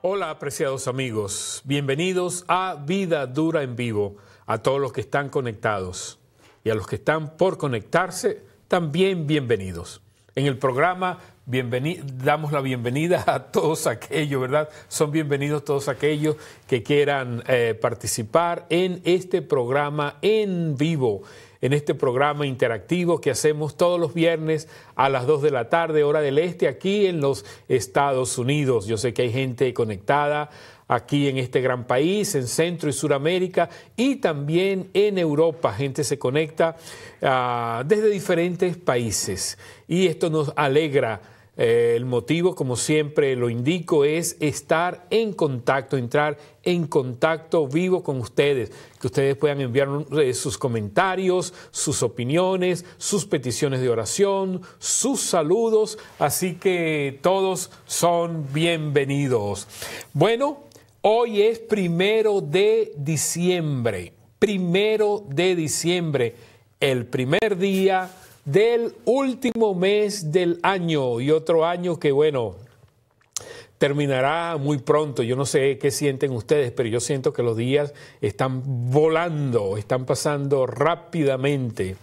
Hola apreciados amigos, bienvenidos a Vida Dura en Vivo, a todos los que están conectados y a los que están por conectarse, también bienvenidos. En el programa damos la bienvenida a todos aquellos, ¿verdad? Son bienvenidos todos aquellos que quieran eh, participar en este programa en vivo en este programa interactivo que hacemos todos los viernes a las 2 de la tarde, hora del este, aquí en los Estados Unidos. Yo sé que hay gente conectada aquí en este gran país, en Centro y Suramérica y también en Europa. Gente se conecta ah, desde diferentes países y esto nos alegra el motivo, como siempre lo indico, es estar en contacto, entrar en contacto vivo con ustedes, que ustedes puedan enviar eh, sus comentarios, sus opiniones, sus peticiones de oración, sus saludos, así que todos son bienvenidos. Bueno, hoy es primero de diciembre, primero de diciembre, el primer día del último mes del año y otro año que, bueno, terminará muy pronto. Yo no sé qué sienten ustedes, pero yo siento que los días están volando, están pasando rápidamente.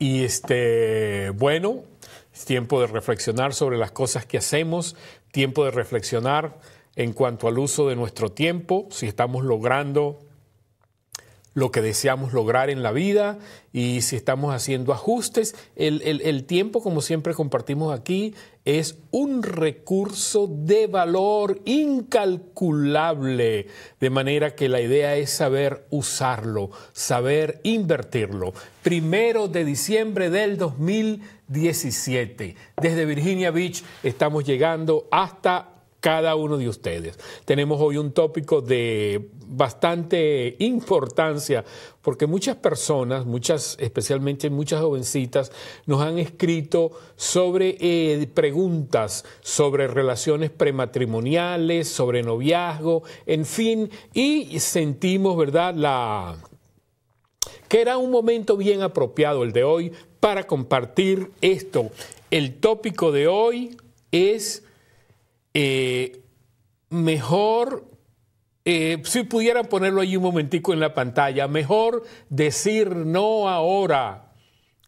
Y este, bueno, es tiempo de reflexionar sobre las cosas que hacemos, tiempo de reflexionar en cuanto al uso de nuestro tiempo, si estamos logrando lo que deseamos lograr en la vida y si estamos haciendo ajustes. El, tiempo, como siempre compartimos aquí, es un recurso de valor incalculable, de manera que la idea es saber usarlo, saber invertirlo. Primero de diciembre del 2017, desde Virginia Beach estamos llegando hasta cada uno de ustedes. Tenemos hoy un tópico de bastante importancia porque muchas personas, muchas, especialmente muchas jovencitas, nos han escrito sobre eh, preguntas sobre relaciones prematrimoniales, sobre noviazgo, en fin, y sentimos, ¿verdad?, la que era un momento bien apropiado el de hoy para compartir esto. El tópico de hoy es eh, mejor, eh, si pudieran ponerlo ahí un momentico en la pantalla, mejor decir no ahora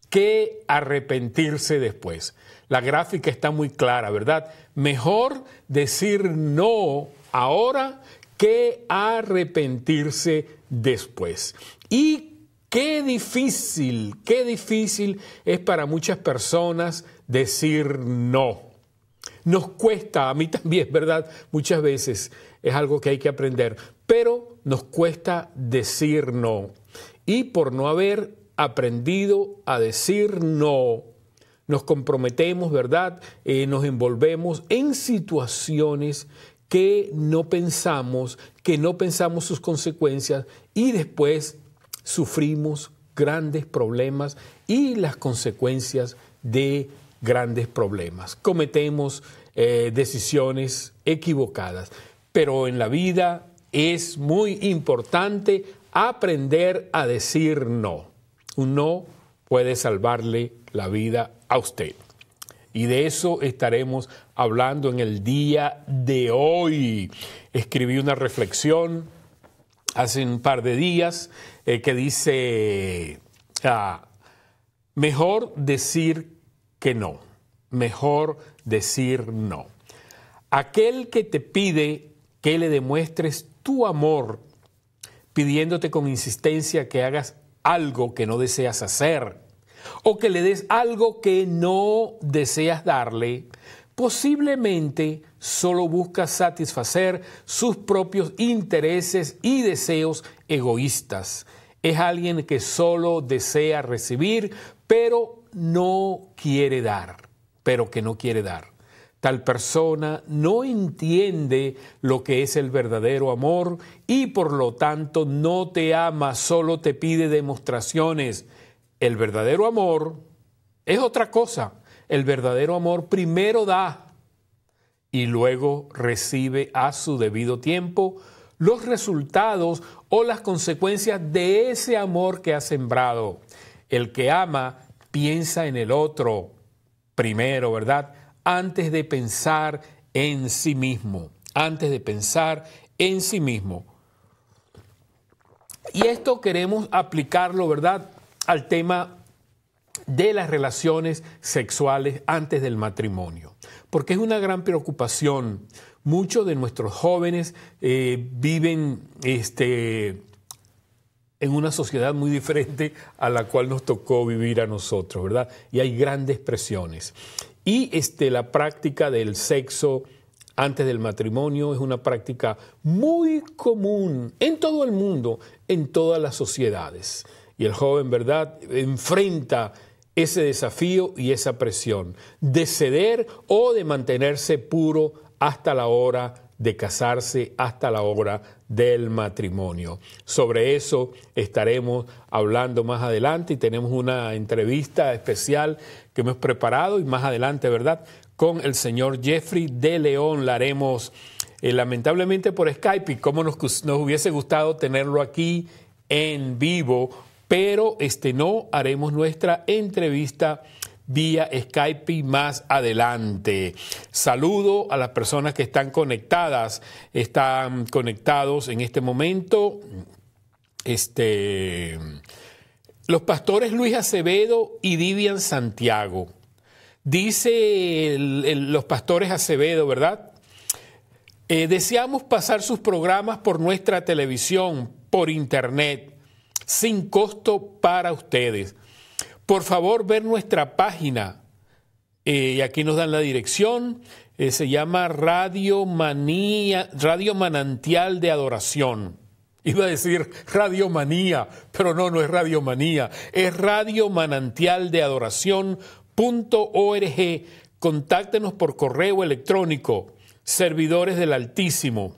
que arrepentirse después. La gráfica está muy clara, ¿verdad? Mejor decir no ahora que arrepentirse después. Y qué difícil, qué difícil es para muchas personas decir no. Nos cuesta, a mí también, ¿verdad? Muchas veces es algo que hay que aprender, pero nos cuesta decir no. Y por no haber aprendido a decir no, nos comprometemos, ¿verdad? Eh, nos envolvemos en situaciones que no pensamos, que no pensamos sus consecuencias y después sufrimos grandes problemas y las consecuencias de grandes problemas, cometemos eh, decisiones equivocadas, pero en la vida es muy importante aprender a decir no. Un no puede salvarle la vida a usted. Y de eso estaremos hablando en el día de hoy. Escribí una reflexión hace un par de días eh, que dice, ah, mejor decir que no. Mejor decir no. Aquel que te pide que le demuestres tu amor, pidiéndote con insistencia que hagas algo que no deseas hacer, o que le des algo que no deseas darle, posiblemente solo busca satisfacer sus propios intereses y deseos egoístas. Es alguien que solo desea recibir, pero no quiere dar, pero que no quiere dar. Tal persona no entiende lo que es el verdadero amor y por lo tanto no te ama, solo te pide demostraciones. El verdadero amor es otra cosa. El verdadero amor primero da y luego recibe a su debido tiempo los resultados o las consecuencias de ese amor que ha sembrado. El que ama piensa en el otro primero, ¿verdad? Antes de pensar en sí mismo, antes de pensar en sí mismo. Y esto queremos aplicarlo, ¿verdad?, al tema de las relaciones sexuales antes del matrimonio, porque es una gran preocupación. Muchos de nuestros jóvenes eh, viven este, en una sociedad muy diferente a la cual nos tocó vivir a nosotros, ¿verdad? Y hay grandes presiones. Y este, la práctica del sexo antes del matrimonio es una práctica muy común en todo el mundo, en todas las sociedades. Y el joven, ¿verdad?, enfrenta ese desafío y esa presión de ceder o de mantenerse puro hasta la hora de casarse hasta la hora del matrimonio. Sobre eso estaremos hablando más adelante y tenemos una entrevista especial que hemos preparado y más adelante, ¿verdad? Con el señor Jeffrey de León la haremos eh, lamentablemente por Skype y como nos, nos hubiese gustado tenerlo aquí en vivo, pero este no haremos nuestra entrevista vía Skype más adelante. Saludo a las personas que están conectadas, están conectados en este momento. Este, los pastores Luis Acevedo y Vivian Santiago. Dice los pastores Acevedo, ¿verdad? Eh, deseamos pasar sus programas por nuestra televisión, por internet, sin costo para ustedes. Por favor, ver nuestra página. Eh, y aquí nos dan la dirección. Eh, se llama Radio, Manía, Radio Manantial de Adoración. Iba a decir Radio Manía, pero no, no es Radio Manía. Es Radio Manantial de Contáctenos por correo electrónico, servidores del Altísimo.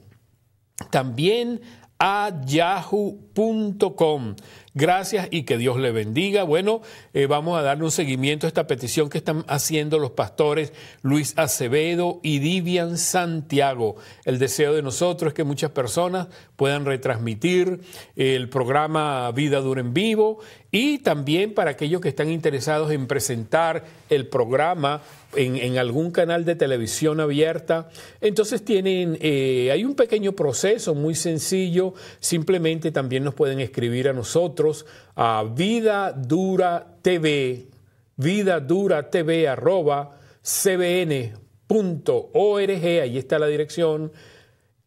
También a yahoo.com. Gracias y que Dios le bendiga. Bueno, eh, vamos a darle un seguimiento a esta petición que están haciendo los pastores Luis Acevedo y Divian Santiago. El deseo de nosotros es que muchas personas puedan retransmitir eh, el programa Vida Dura en Vivo y también para aquellos que están interesados en presentar el programa en, algún canal de televisión abierta. Entonces tienen, eh, hay un pequeño proceso muy sencillo, simplemente también nos pueden escribir a nosotros a Vida Dura TV, Vida Dura TV arroba cbn.org, ahí está la dirección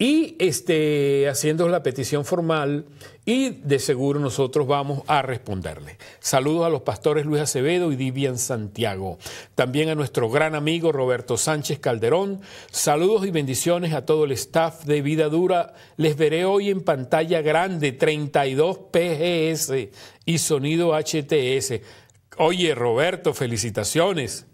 y este, haciendo la petición formal y de seguro nosotros vamos a responderle. Saludos a los pastores Luis Acevedo y Vivian Santiago. También a nuestro gran amigo Roberto Sánchez Calderón. Saludos y bendiciones a todo el staff de Vida Dura. Les veré hoy en pantalla grande 32 PGS y sonido HTS. Oye Roberto, felicitaciones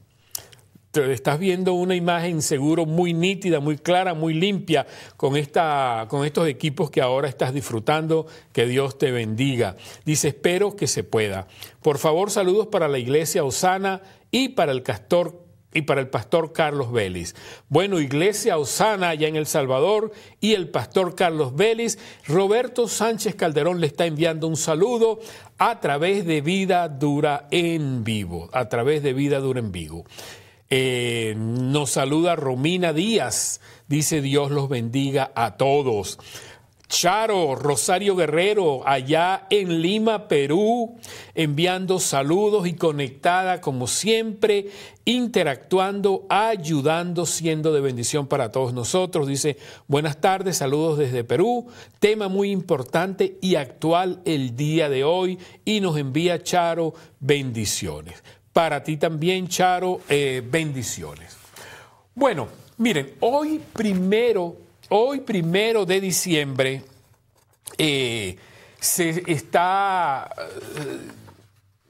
estás viendo una imagen seguro muy nítida, muy clara, muy limpia con, esta, con estos equipos que ahora estás disfrutando. Que Dios te bendiga. Dice, espero que se pueda. Por favor, saludos para la iglesia Osana y para el y para el pastor Carlos Vélez. Bueno, Iglesia Osana allá en El Salvador y el pastor Carlos Vélez, Roberto Sánchez Calderón le está enviando un saludo a través de Vida Dura en Vivo, a través de Vida Dura en Vivo. Eh, nos saluda Romina Díaz. Dice Dios los bendiga a todos. Charo Rosario Guerrero, allá en Lima, Perú, enviando saludos y conectada como siempre, interactuando, ayudando, siendo de bendición para todos nosotros. Dice, buenas tardes, saludos desde Perú, tema muy importante y actual el día de hoy y nos envía Charo bendiciones. Para ti también, Charo, eh, bendiciones. Bueno, miren, hoy primero, hoy primero de diciembre, eh, se está, eh,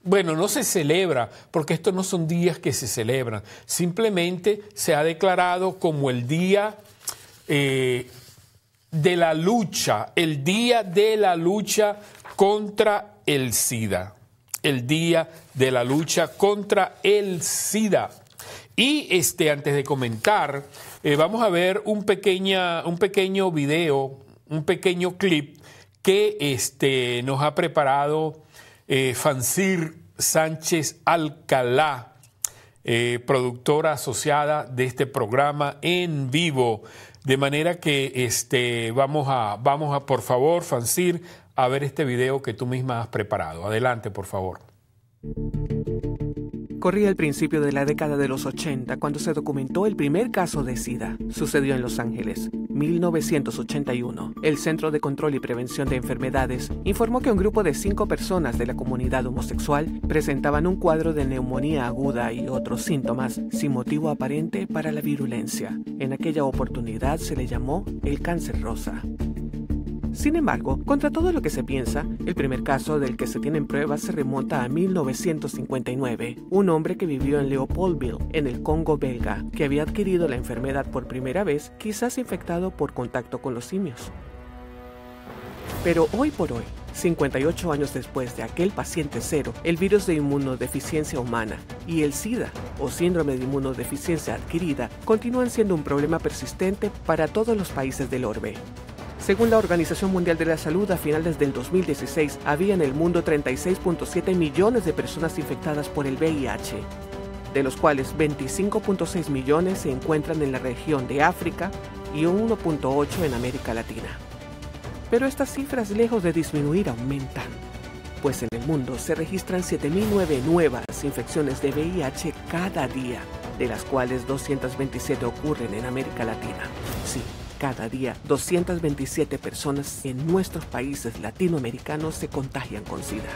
bueno, no se celebra, porque estos no son días que se celebran, simplemente se ha declarado como el día de la lucha, el día de la lucha contra el SIDA el día de la lucha contra el SIDA. Y este, antes de comentar, eh, vamos a ver un, pequeña, un pequeño video, un pequeño clip que este, nos ha preparado eh, Fancir Sánchez Alcalá, eh, productora asociada de este programa en vivo. De manera que este, vamos, a, vamos a, por favor, Fancir, a ver este video que tú misma has preparado. Adelante, por favor. Corría el principio de la década de los 80 cuando se documentó el primer caso de SIDA. Sucedió en Los Ángeles, 1981. El Centro de Control y Prevención de Enfermedades informó que un grupo de cinco personas de la comunidad homosexual presentaban un cuadro de neumonía aguda y otros síntomas sin motivo aparente para la virulencia. En aquella oportunidad se le llamó el cáncer rosa. Sin embargo, contra todo lo que se piensa, el primer caso del que se tienen pruebas se remonta a 1959, un hombre que vivió en Leopoldville, en el Congo belga, que había adquirido la enfermedad por primera vez, quizás infectado por contacto con los simios. Pero hoy por hoy, 58 años después de aquel paciente cero, el virus de inmunodeficiencia humana y el SIDA, o síndrome de inmunodeficiencia adquirida, continúan siendo un problema persistente para todos los países del orbe. Según la Organización Mundial de la Salud, a finales del 2016 había en el mundo 36.7 millones de personas infectadas por el VIH, de los cuales 25.6 millones se encuentran en la región de África y 1.8 en América Latina. Pero estas cifras lejos de disminuir aumentan, pues en el mundo se registran 7.009 nuevas infecciones de VIH cada día, de las cuales 227 ocurren en América Latina cada día 227 personas en nuestros países latinoamericanos se contagian con SIDA.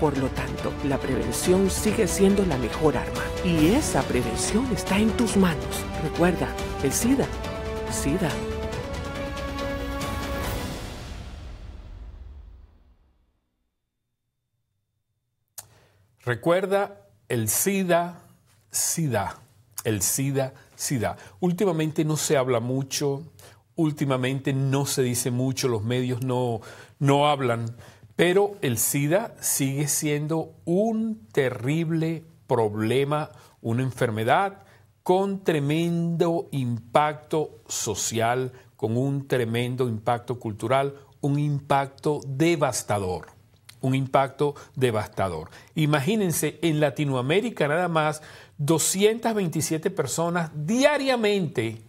Por lo tanto, la prevención sigue siendo la mejor arma. Y esa prevención está en tus manos. Recuerda, el SIDA, SIDA. Recuerda el SIDA, SIDA. El SIDA, SIDA. Últimamente no se habla mucho, últimamente no se dice mucho, los medios no, no hablan, pero el SIDA sigue siendo un terrible problema, una enfermedad con tremendo impacto social, con un tremendo impacto cultural, un impacto devastador, un impacto devastador. Imagínense, en Latinoamérica nada más 227 personas diariamente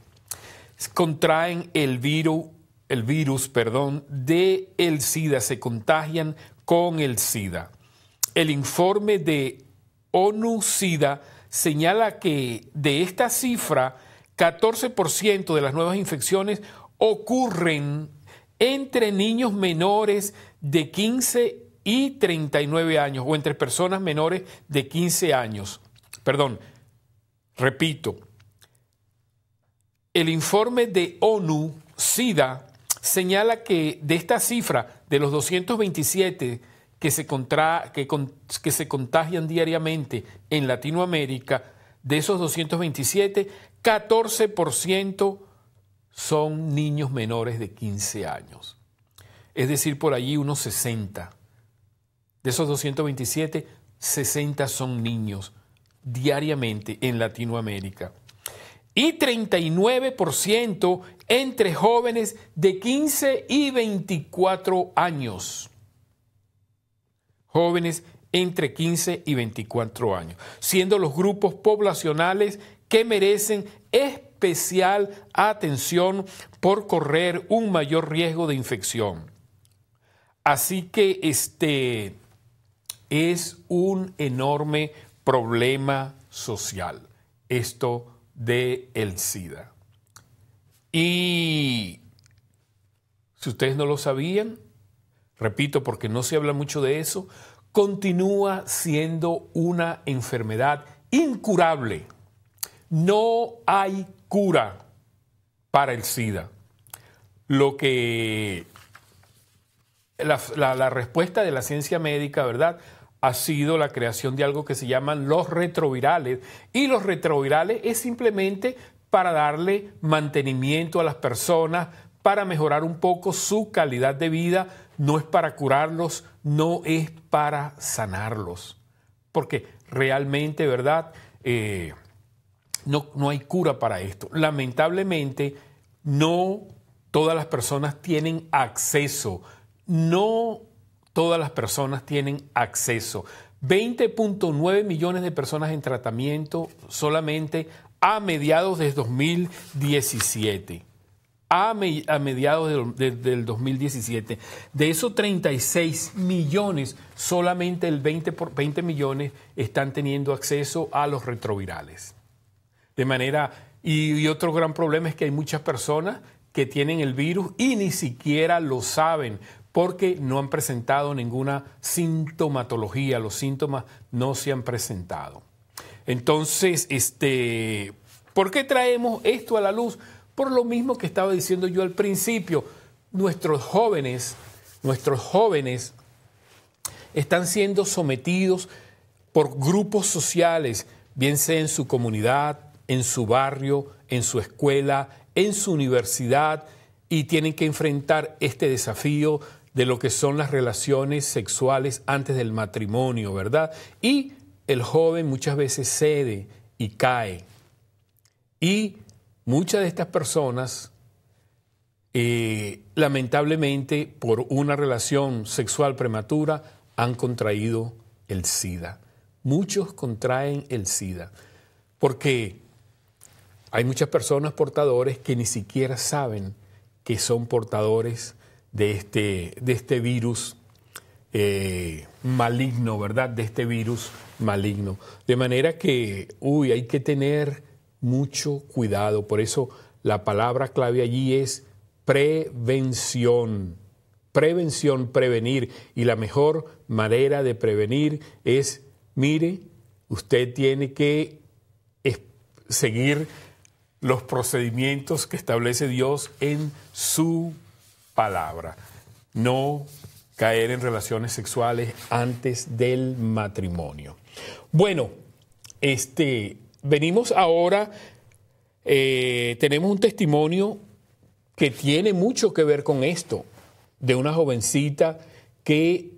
contraen el virus, el virus, perdón, de el SIDA, se contagian con el SIDA. El informe de ONU SIDA señala que de esta cifra, 14% de las nuevas infecciones ocurren entre niños menores de 15 y 39 años o entre personas menores de 15 años. Perdón, repito, el informe de ONU, SIDA, señala que de esta cifra, de los 227 que se, que, que se contagian diariamente en Latinoamérica, de esos 227, 14% son niños menores de 15 años. Es decir, por allí unos 60. De esos 227, 60 son niños diariamente en Latinoamérica y 39% entre jóvenes de 15 y 24 años. Jóvenes entre 15 y 24 años, siendo los grupos poblacionales que merecen especial atención por correr un mayor riesgo de infección. Así que este es un enorme problema social, esto de el SIDA. Y si ustedes no lo sabían, repito porque no se habla mucho de eso, continúa siendo una enfermedad incurable. No hay cura para el SIDA. Lo que la, la respuesta de la ciencia médica, ¿verdad? ha sido la creación de algo que se llaman los retrovirales. Y los retrovirales es simplemente para darle mantenimiento a las personas, para mejorar un poco su calidad de vida, no es para curarlos, no es para sanarlos. Porque realmente, ¿verdad? Eh, no, no hay cura para esto. Lamentablemente, no todas las personas tienen acceso. No todas las personas tienen acceso. 20.9 millones de personas en tratamiento solamente a mediados de 2017. A, mediados del 2017. De esos 36 millones, solamente el 20, 20 millones están teniendo acceso a los retrovirales. De manera, y otro gran problema es que hay muchas personas que tienen el virus y ni siquiera lo saben, porque no han presentado ninguna sintomatología, los síntomas no se han presentado. Entonces, este, ¿por qué traemos esto a la luz? Por lo mismo que estaba diciendo yo al principio, nuestros jóvenes, nuestros jóvenes están siendo sometidos por grupos sociales, bien sea en su comunidad, en su barrio, en su escuela, en su universidad, y tienen que enfrentar este desafío de lo que son las relaciones sexuales antes del matrimonio, ¿verdad? Y el joven muchas veces cede y cae. Y muchas de estas personas, eh, lamentablemente, por una relación sexual prematura, han contraído el SIDA. Muchos contraen el SIDA, porque hay muchas personas portadores que ni siquiera saben que son portadores de este, de este virus eh, maligno, ¿verdad? De este virus maligno. De manera que, uy, hay que tener mucho cuidado. Por eso la palabra clave allí es prevención. Prevención, prevenir. Y la mejor manera de prevenir es, mire, usted tiene que seguir los procedimientos que establece Dios en su palabra. No caer en relaciones sexuales antes del matrimonio. Bueno, este, venimos ahora, eh, tenemos un testimonio que tiene mucho que ver con esto, de una jovencita que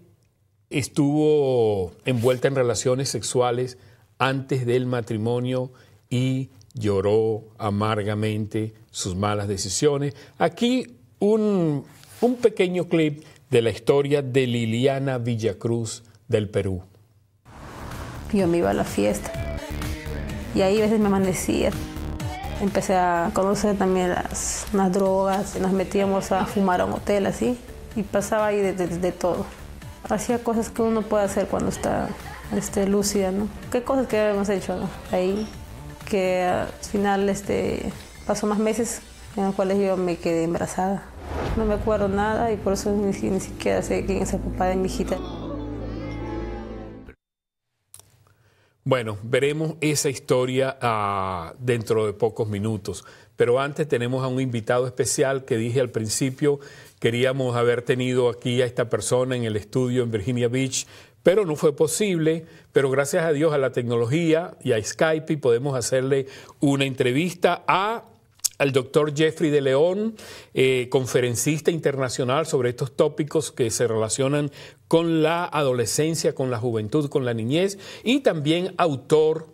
estuvo envuelta en relaciones sexuales antes del matrimonio y lloró amargamente sus malas decisiones. Aquí un, pequeño clip de la historia de Liliana Villacruz del Perú. Yo me iba a la fiesta y ahí a veces me amanecía. Empecé a conocer también las, drogas, nos metíamos a fumar a un hotel así y pasaba ahí de, todo. Hacía cosas que uno puede hacer cuando está este, lúcida, ¿no? ¿Qué cosas que habíamos hecho ahí? Que al final este, pasó más meses en las cuales yo me quedé embarazada. No me acuerdo nada y por eso ni, siquiera sé quién se el de mi hijita. Bueno, veremos esa historia ah, dentro de pocos minutos. Pero antes tenemos a un invitado especial que dije al principio, queríamos haber tenido aquí a esta persona en el estudio en Virginia Beach, pero no fue posible. Pero gracias a Dios, a la tecnología y a Skype podemos hacerle una entrevista a al doctor Jeffrey de León, eh, conferencista internacional sobre estos tópicos que se relacionan con la adolescencia, con la juventud, con la niñez, y también autor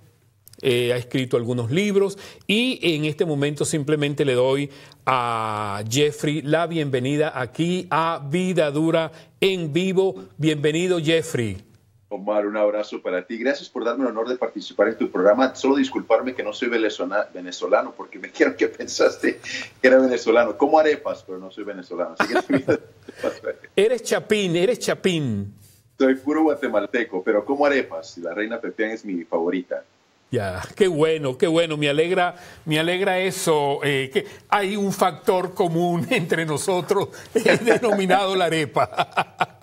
eh, ha escrito algunos libros y en este momento simplemente le doy a Jeffrey la bienvenida aquí a Vida Dura en vivo. Bienvenido Jeffrey. Omar, un abrazo para ti. Gracias por darme el honor de participar en tu programa. Solo disculparme que no soy venezolano, porque me quiero que pensaste que era venezolano. Como arepas, pero no soy venezolano. eres chapín, eres chapín. Soy puro guatemalteco, pero como arepas. La reina Pepeán es mi favorita. Ya, qué bueno, qué bueno, me alegra, me alegra eso, eh, que hay un factor común entre nosotros, es denominado la arepa.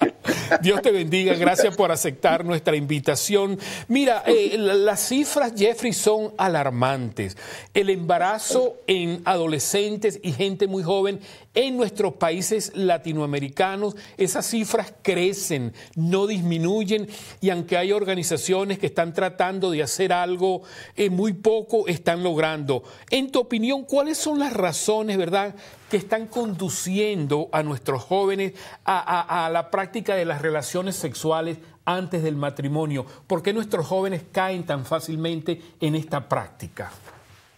Dios te bendiga, gracias por aceptar nuestra invitación. Mira, eh, las cifras, Jeffrey, son alarmantes. El embarazo en adolescentes y gente muy joven en nuestros países latinoamericanos, esas cifras crecen, no disminuyen y aunque hay organizaciones que están tratando de hacer algo, eh, muy poco están logrando. En tu opinión, ¿cuáles son las razones, verdad? que están conduciendo a nuestros jóvenes a, la práctica de las relaciones sexuales antes del matrimonio? ¿Por qué nuestros jóvenes caen tan fácilmente en esta práctica?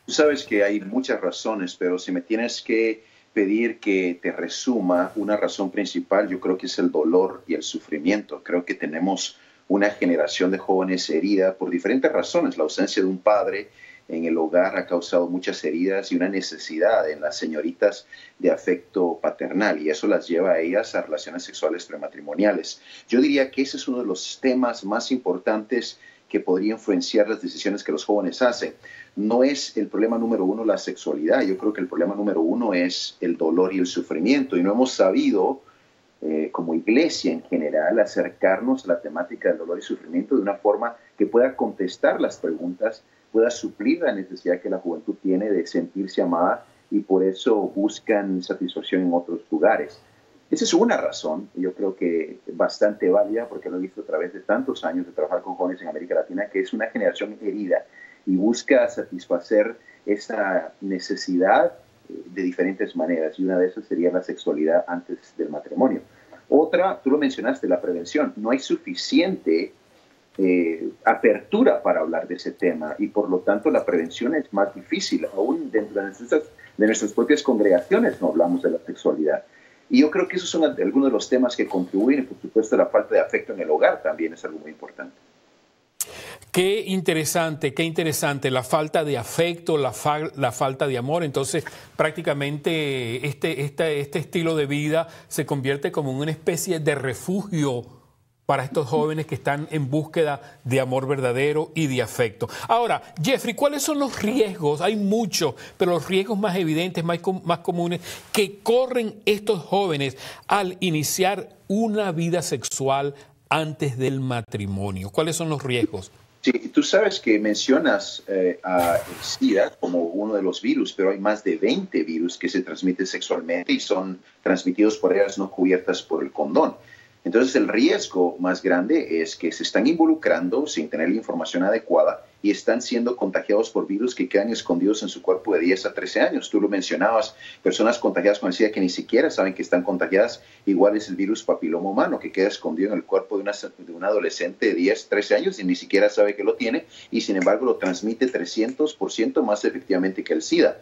Tú sabes que hay muchas razones, pero si me tienes que pedir que te resuma una razón principal, yo creo que es el dolor y el sufrimiento. Creo que tenemos una generación de jóvenes herida por diferentes razones, la ausencia de un padre, en el hogar ha causado muchas heridas y una necesidad en las señoritas de afecto paternal y eso las lleva a ellas a relaciones sexuales prematrimoniales. Yo diría que ese es uno de los temas más importantes que podría influenciar las decisiones que los jóvenes hacen. No es el problema número uno la sexualidad, yo creo que el problema número uno es el dolor y el sufrimiento y no hemos sabido... Eh, como iglesia en general, acercarnos a la temática del dolor y sufrimiento de una forma que pueda contestar las preguntas pueda suplir la necesidad que la juventud tiene de sentirse amada y por eso buscan satisfacción en otros lugares. Esa es una razón, yo creo que bastante válida, porque lo he visto a través de tantos años de trabajar con jóvenes en América Latina, que es una generación herida y busca satisfacer esa necesidad eh, de diferentes maneras, y una de esas sería la sexualidad antes del matrimonio. Otra, tú lo mencionaste, la prevención. No hay suficiente eh, apertura para hablar de ese tema y por lo tanto la prevención es más difícil. Aún dentro de nuestras, de nuestras propias congregaciones no hablamos de la sexualidad. Y yo creo que esos son algunos de los temas que contribuyen por supuesto la falta de afecto en el hogar también es algo muy importante. Qué interesante, qué interesante, la falta de afecto, la, la falta de amor. Entonces, prácticamente este, este, este estilo de vida se convierte como en una especie de refugio para estos jóvenes que están en búsqueda de amor verdadero y de afecto. Ahora, Jeffrey, ¿cuáles son los riesgos? Hay muchos, pero los riesgos más evidentes, más, comunes, que corren estos jóvenes al iniciar una vida sexual antes del matrimonio. ¿Cuáles son los riesgos? Sí, tú sabes que mencionas eh, a SIDA como uno de los virus, pero hay más de 20 virus que se transmiten sexualmente y son transmitidos por ellas no cubiertas por el condón. Entonces el riesgo más grande es que se están involucrando sin tener la información adecuada y están siendo contagiados por virus que quedan escondidos en su cuerpo de 10 a 13 años. Tú lo mencionabas, personas contagiadas con el SIDA que ni siquiera saben que están contagiadas, igual es el virus papiloma humano que queda escondido en el cuerpo de, una, de un adolescente de 10, 13 años y ni siquiera sabe que lo tiene y sin embargo lo transmite 300% más efectivamente que el SIDA.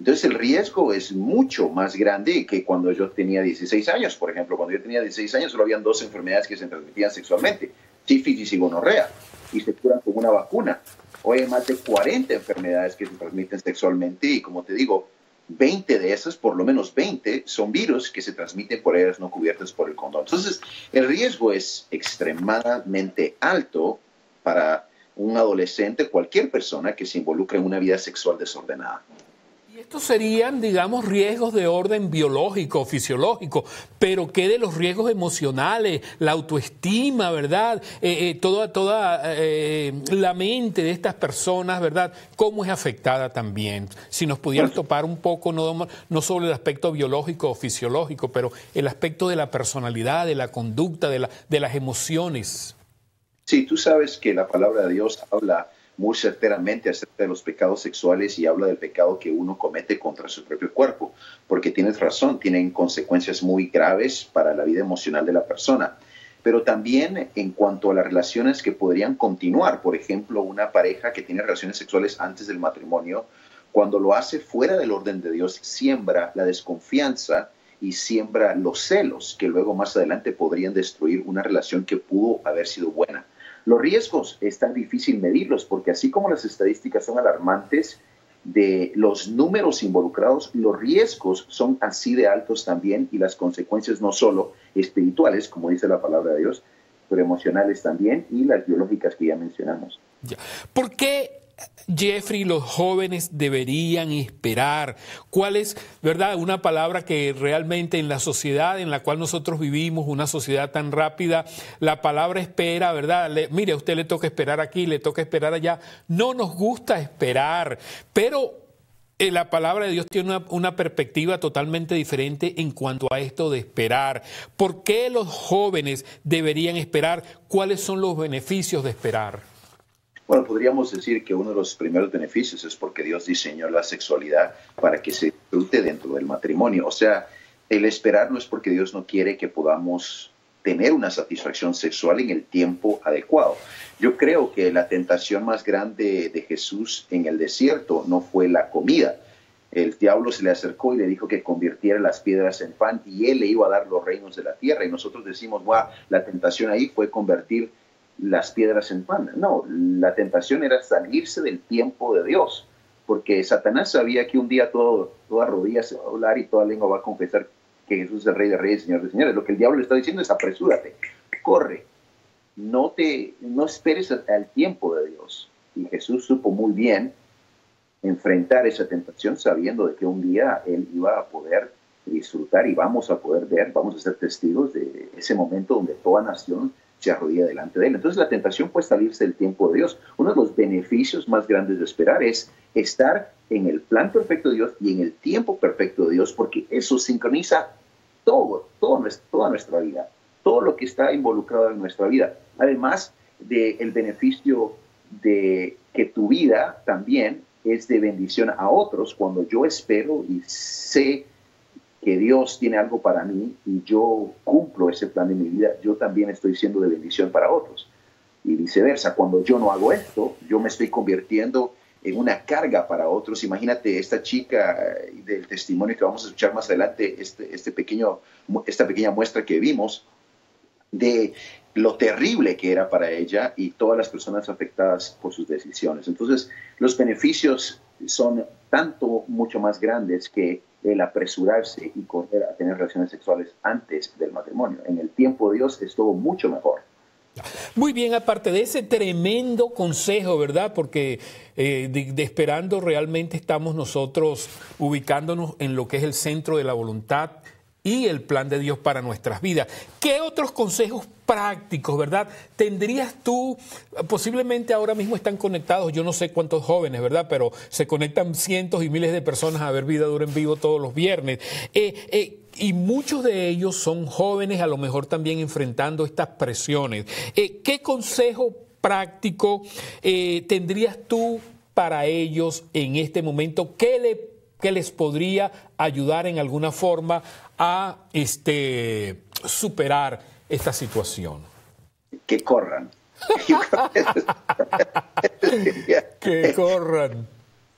Entonces el riesgo es mucho más grande que cuando yo tenía 16 años. Por ejemplo, cuando yo tenía 16 años solo habían dos enfermedades que se transmitían sexualmente, sífilis y gonorrea, y se curan con una vacuna. Hoy hay más de 40 enfermedades que se transmiten sexualmente y como te digo, 20 de esas, por lo menos 20, son virus que se transmiten por áreas no cubiertas por el condón. Entonces, el riesgo es extremadamente alto para un adolescente, cualquier persona que se involucre en una vida sexual desordenada. Y estos serían, digamos, riesgos de orden biológico, fisiológico, pero ¿qué de los riesgos emocionales, la autoestima, verdad? Eh, eh, toda toda eh, la mente de estas personas, ¿verdad? ¿Cómo es afectada también? Si nos pudieras topar un poco, no, solo el aspecto biológico o fisiológico, pero el aspecto de la personalidad, de la conducta, de, de las emociones. Sí, tú sabes que la palabra de Dios habla muy certeramente acerca de los pecados sexuales y habla del pecado que uno comete contra su propio cuerpo, porque tienes razón, tienen consecuencias muy graves para la vida emocional de la persona. Pero también en cuanto a las relaciones que podrían continuar, por ejemplo, una pareja que tiene relaciones sexuales antes del matrimonio, cuando lo hace fuera del orden de Dios, siembra la desconfianza y siembra los celos que luego más adelante podrían destruir una relación que pudo haber sido buena. Los riesgos es tan difícil medirlos porque así como las estadísticas son alarmantes de los números involucrados, los riesgos son así de altos también y las consecuencias no solo espirituales, como dice la palabra de Dios, pero emocionales también y las biológicas que ya mencionamos. ¿Por qué Jeffrey, los jóvenes deberían esperar. ¿Cuál es, verdad, una palabra que realmente en la sociedad en la cual nosotros vivimos, una sociedad tan rápida, la palabra espera, verdad? mire, a usted le toca esperar aquí, le toca esperar allá. No nos gusta esperar, pero eh, la palabra de Dios tiene una, una, perspectiva totalmente diferente en cuanto a esto de esperar. ¿Por qué los jóvenes deberían esperar? ¿Cuáles son los beneficios de esperar? Bueno, podríamos decir que uno de los primeros beneficios es porque Dios diseñó la sexualidad para que se disfrute dentro del matrimonio. O sea, el esperar no es porque Dios no quiere que podamos tener una satisfacción sexual en el tiempo adecuado. Yo creo que la tentación más grande de Jesús en el desierto no fue la comida. El diablo se le acercó y le dijo que convirtiera las piedras en pan y él le iba a dar los reinos de la tierra. Y nosotros decimos, guau, la tentación ahí fue convertir las piedras en pan. No, la tentación era salirse del tiempo de Dios, porque Satanás sabía que un día todo, toda rodilla se va a hablar y toda lengua va a confesar que Jesús es Rey de Reyes, Señor de Señores. Lo que el diablo le está diciendo es apresúrate, corre, no, te, no esperes al tiempo de Dios. Y Jesús supo muy bien enfrentar esa tentación sabiendo de que un día él iba a poder disfrutar y vamos a poder ver, vamos a ser testigos de ese momento donde toda nación se arrodilla delante de Él. Entonces la tentación puede salirse del tiempo de Dios. Uno de los beneficios más grandes de esperar es estar en el plan perfecto de Dios y en el tiempo perfecto de Dios, porque eso sincroniza todo, todo toda nuestra vida, todo lo que está involucrado en nuestra vida. Además del beneficio de que tu vida también es de bendición a otros cuando yo espero y sé que Dios tiene algo para mí y yo cumplo ese plan de mi vida, yo también estoy siendo de bendición para otros. Y viceversa, cuando yo no hago esto, yo me estoy convirtiendo en una carga para otros. Imagínate esta chica eh, del testimonio que vamos a escuchar más adelante, este, este pequeño, esta pequeña muestra que vimos de lo terrible que era para ella y todas las personas afectadas por sus decisiones. Entonces, los beneficios son tanto mucho más grandes que el apresurarse y correr a tener relaciones sexuales antes del matrimonio. En el tiempo de Dios estuvo mucho mejor. Muy bien, aparte de ese tremendo consejo, ¿verdad? Porque eh, esperando realmente estamos nosotros ubicándonos en lo que es el centro de la voluntad y el plan de Dios para nuestras vidas. ¿Qué otros consejos prácticos, verdad? Tendrías tú, posiblemente ahora mismo están conectados, yo no sé cuántos jóvenes, ¿verdad? Pero se conectan cientos y miles de personas a ver Vida Dura en Vivo todos los viernes. Eh, eh, y muchos de ellos son jóvenes, a lo mejor también enfrentando estas presiones. Eh, ¿Qué consejo práctico tendrías tú para ellos en este momento? ¿Qué le que les podría ayudar en alguna forma a este, superar esta situación? Que corran. que corran.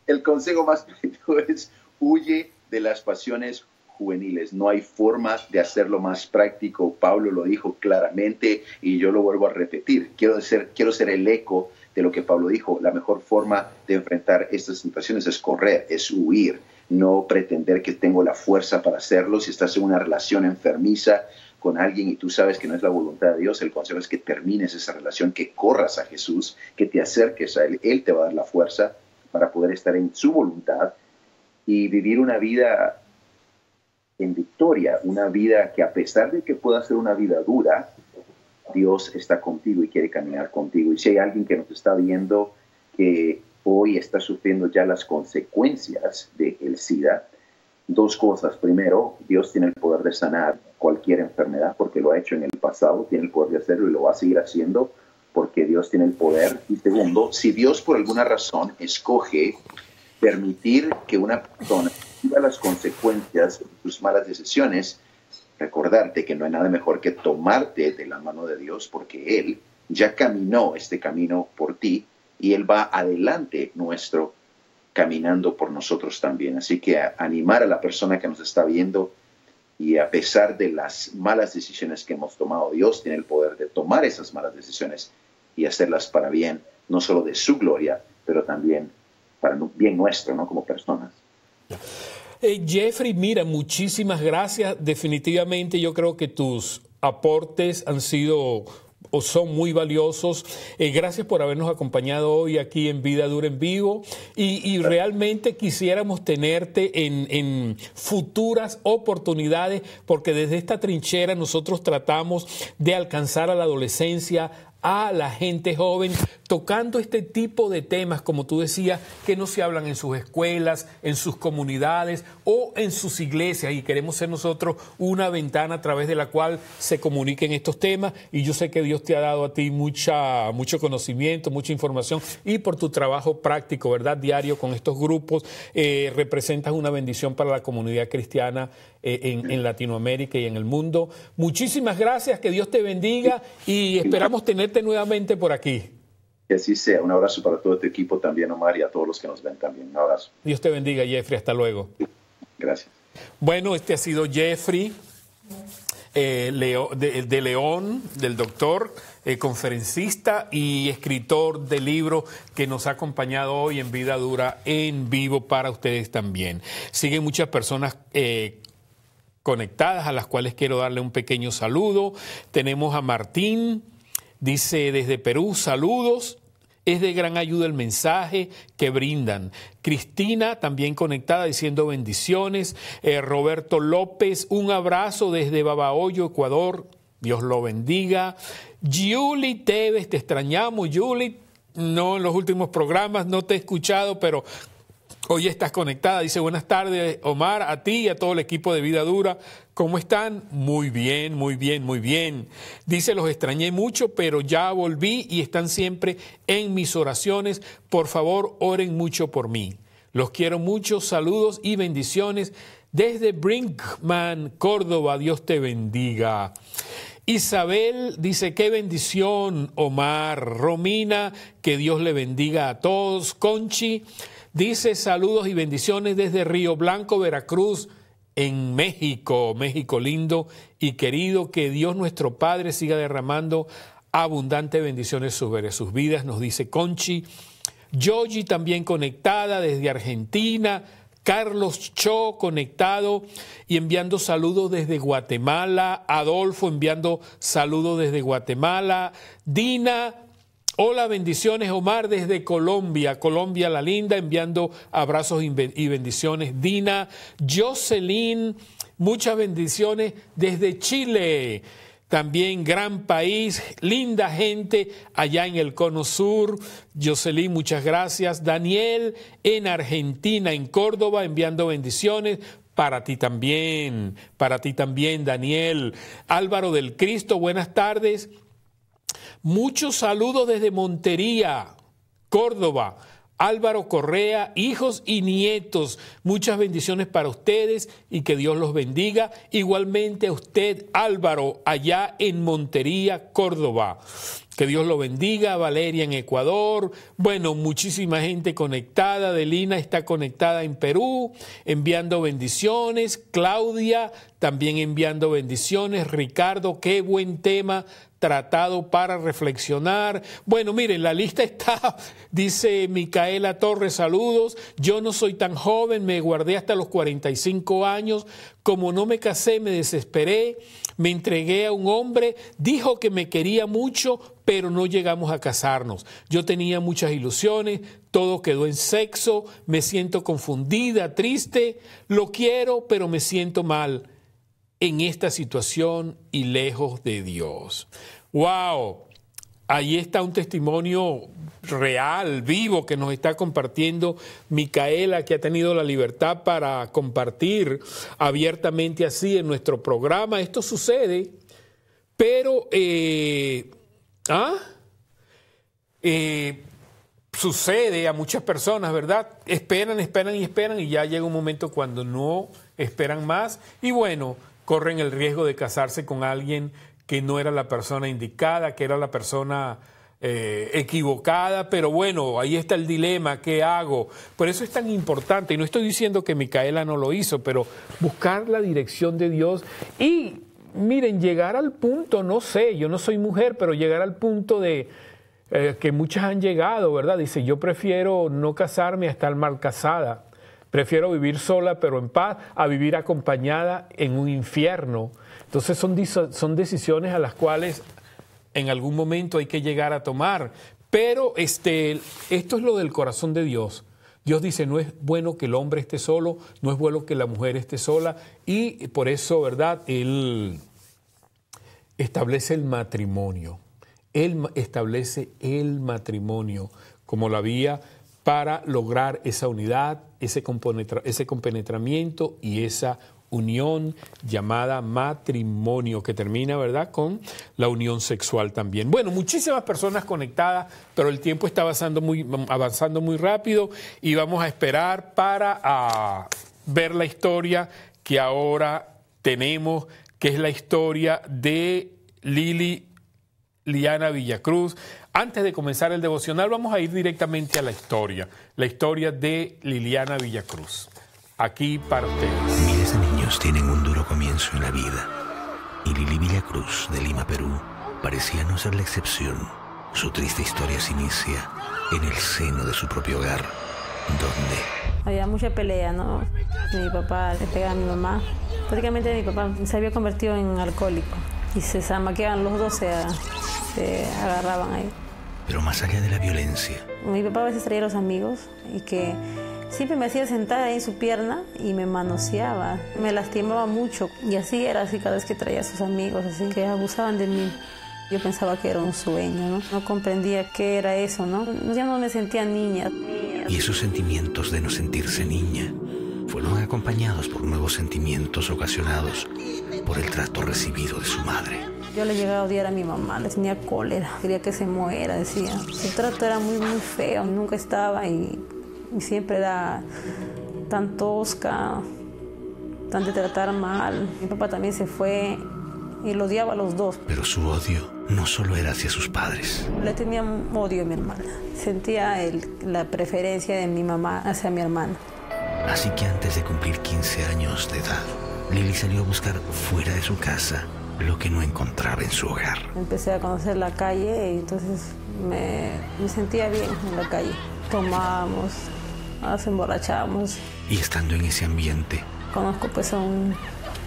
El consejo más práctico es huye de las pasiones juveniles. No hay forma de hacerlo más práctico. Pablo lo dijo claramente y yo lo vuelvo a repetir. Quiero decir quiero ser el eco de lo que Pablo dijo. La mejor forma de enfrentar estas situaciones es correr, es huir no pretender que tengo la fuerza para hacerlo. Si estás en una relación enfermiza con alguien y tú sabes que no es la voluntad de Dios, el consejo es que termines esa relación, que corras a Jesús, que te acerques a Él. Él te va a dar la fuerza para poder estar en su voluntad y vivir una vida en victoria, una vida que a pesar de que pueda ser una vida dura, Dios está contigo y quiere caminar contigo. Y si hay alguien que nos está viendo que hoy está sufriendo ya las consecuencias del el SIDA. Dos cosas. Primero, Dios tiene el poder de sanar cualquier enfermedad porque lo ha hecho en el pasado, tiene el poder de hacerlo y lo va a seguir haciendo porque Dios tiene el poder. Y segundo, si Dios por alguna razón escoge permitir que una persona viva las consecuencias de sus malas decisiones, recordarte que no hay nada mejor que tomarte de la mano de Dios porque Él ya caminó este camino por ti y Él va adelante nuestro, caminando por nosotros también. Así que animar a la persona que nos está viendo y a pesar de las malas decisiones que hemos tomado, Dios tiene el poder de tomar esas malas decisiones y hacerlas para bien, no solo de su gloria, pero también para bien nuestro, ¿no? Como personas. Eh, Jeffrey, mira, muchísimas gracias. Definitivamente yo creo que tus aportes han sido o son muy valiosos. Eh, gracias por habernos acompañado hoy aquí en Vida Dura en Vivo y, realmente quisiéramos tenerte en, en, futuras oportunidades porque desde esta trinchera nosotros tratamos de alcanzar a la adolescencia, a la gente joven tocando este tipo de temas, como tú decías, que no se hablan en sus escuelas, en sus comunidades o en sus iglesias. Y queremos ser nosotros una ventana a través de la cual se comuniquen estos temas. Y yo sé que Dios te ha dado a ti mucha, mucho conocimiento, mucha información y por tu trabajo práctico, ¿verdad? Diario con estos grupos, eh, representas una bendición para la comunidad cristiana eh, en, Latinoamérica y en el mundo. Muchísimas gracias, que Dios te bendiga y esperamos tenerte nuevamente por aquí. Que así sea. Un abrazo para todo tu equipo también, Omar, y a todos los que nos ven también. Un abrazo. Dios te bendiga, Jeffrey. Hasta luego. Gracias. Bueno, este ha sido Jeffrey. Eh, de, León, del doctor, eh, conferencista y escritor de libro que nos ha acompañado hoy en Vida Dura en vivo para ustedes también. Siguen muchas personas eh, conectadas, a las cuales quiero darle un pequeño saludo. Tenemos a Martín, dice desde Perú, saludos. Es de gran ayuda el mensaje que brindan. Cristina, también conectada, diciendo bendiciones. Eh, Roberto López, un abrazo desde Babahoyo, Ecuador. Dios lo bendiga. Julie Teves, te extrañamos, Julie. No en los últimos programas, no te he escuchado, pero Hoy estás conectada. Dice buenas tardes, Omar, a ti y a todo el equipo de Vida Dura. ¿Cómo están? Muy bien, muy bien, muy bien. Dice, los extrañé mucho, pero ya volví y están siempre en mis oraciones. Por favor, oren mucho por mí. Los quiero mucho. Saludos y bendiciones desde Brinkman, Córdoba. Dios te bendiga. Isabel dice, qué bendición, Omar. Romina, que Dios le bendiga a todos. Conchi. Dice saludos y bendiciones desde Río Blanco, Veracruz, en México, México lindo y querido, que Dios nuestro Padre siga derramando abundante bendiciones sobre sus vidas, nos dice Conchi. Yoji, también conectada desde Argentina, Carlos Cho conectado y enviando saludos desde Guatemala, Adolfo enviando saludos desde Guatemala, Dina Hola, bendiciones Omar desde Colombia, Colombia la linda, enviando abrazos y bendiciones. Dina, Jocelyn, muchas bendiciones desde Chile. También gran país, linda gente allá en el Cono Sur. Jocelyn, muchas gracias. Daniel en Argentina, en Córdoba, enviando bendiciones. Para ti también, para ti también, Daniel. Álvaro del Cristo, buenas tardes. Muchos saludos desde Montería, Córdoba. Álvaro Correa, hijos y nietos, muchas bendiciones para ustedes y que Dios los bendiga. Igualmente a usted, Álvaro, allá en Montería, Córdoba. Que Dios lo bendiga, Valeria en Ecuador. Bueno, muchísima gente conectada. Adelina está conectada en Perú, enviando bendiciones. Claudia también enviando bendiciones. Ricardo, qué buen tema tratado para reflexionar. Bueno, miren, la lista está, dice Micaela Torres, saludos, yo no soy tan joven, me guardé hasta los 45 años, como no me casé, me desesperé, me entregué a un hombre, dijo que me quería mucho, pero no llegamos a casarnos. Yo tenía muchas ilusiones, todo quedó en sexo, me siento confundida, triste, lo quiero, pero me siento mal en esta situación y lejos de Dios. ¡Wow! Ahí está un testimonio real, vivo, que nos está compartiendo Micaela, que ha tenido la libertad para compartir abiertamente así en nuestro programa. Esto sucede, pero... Eh, ¿ah? Eh, sucede a muchas personas, ¿verdad? Esperan, esperan y esperan y ya llega un momento cuando no esperan más. Y bueno, corren el riesgo de casarse con alguien que no era la persona indicada, que era la persona eh, equivocada, pero bueno, ahí está el dilema, ¿qué hago? Por eso es tan importante, y no estoy diciendo que Micaela no lo hizo, pero buscar la dirección de Dios y, miren, llegar al punto, no sé, yo no soy mujer, pero llegar al punto de... Eh, que muchas han llegado, ¿verdad? Dice, yo prefiero no casarme a estar mal casada. Prefiero vivir sola pero en paz a vivir acompañada en un infierno. Entonces son, son decisiones a las cuales en algún momento hay que llegar a tomar. Pero este, esto es lo del corazón de Dios. Dios dice, no es bueno que el hombre esté solo, no es bueno que la mujer esté sola, y por eso, ¿verdad? Él establece el matrimonio. Él establece el matrimonio como la vía para lograr esa unidad, ese, compenetramiento y esa unión llamada matrimonio, que termina, ¿verdad?, con la unión sexual también. Bueno, muchísimas personas conectadas, pero el tiempo está avanzando muy, avanzando muy rápido y vamos a esperar para ah, ver la historia que ahora tenemos, que es la historia de Lili Liana Villacruz. Antes de comenzar el devocional, vamos a ir directamente a la historia, la historia de Liliana Villacruz. Aquí parte. Miles de niños tienen un duro comienzo en la vida. Y Lili Villacruz, de Lima, Perú, parecía no ser la excepción. Su triste historia se inicia en el seno de su propio hogar, donde... Había mucha pelea, ¿no? Mi papá le pegaba a mi mamá. Prácticamente mi papá se había convertido en alcohólico. Y se zamaqueaban los dos, se, se agarraban ahí. Pero más allá de la violencia. Mi papá a veces traía a los amigos y que siempre me hacía sentar ahí en su pierna y me manoseaba, me lastimaba mucho. Y así era, así cada vez que traía a sus amigos, así que abusaban de mí. Yo pensaba que era un sueño, ¿no? No comprendía qué era eso, ¿no? Ya no me sentía niña. Y esos sentimientos de no sentirse niña fueron acompañados por nuevos sentimientos ocasionados por el trato recibido de su madre. Yo le llegaba a odiar a mi mamá, le tenía cólera, quería que se muera, decía. Su trato era muy, muy feo, nunca estaba y, siempre era tan tosca, tan de tratar mal. Mi papá también se fue y lo odiaba a los dos. Pero su odio no solo era hacia sus padres. Le tenía odio a mi hermana. Sentía la preferencia de mi mamá hacia mi hermana. Así que antes de cumplir 15 años de edad, Lily salió a buscar fuera de su casa lo que no encontraba en su hogar. Empecé a conocer la calle y entonces me, me sentía bien en la calle. Tomábamos, nos emborrachábamos. Y estando en ese ambiente. Conozco pues a un,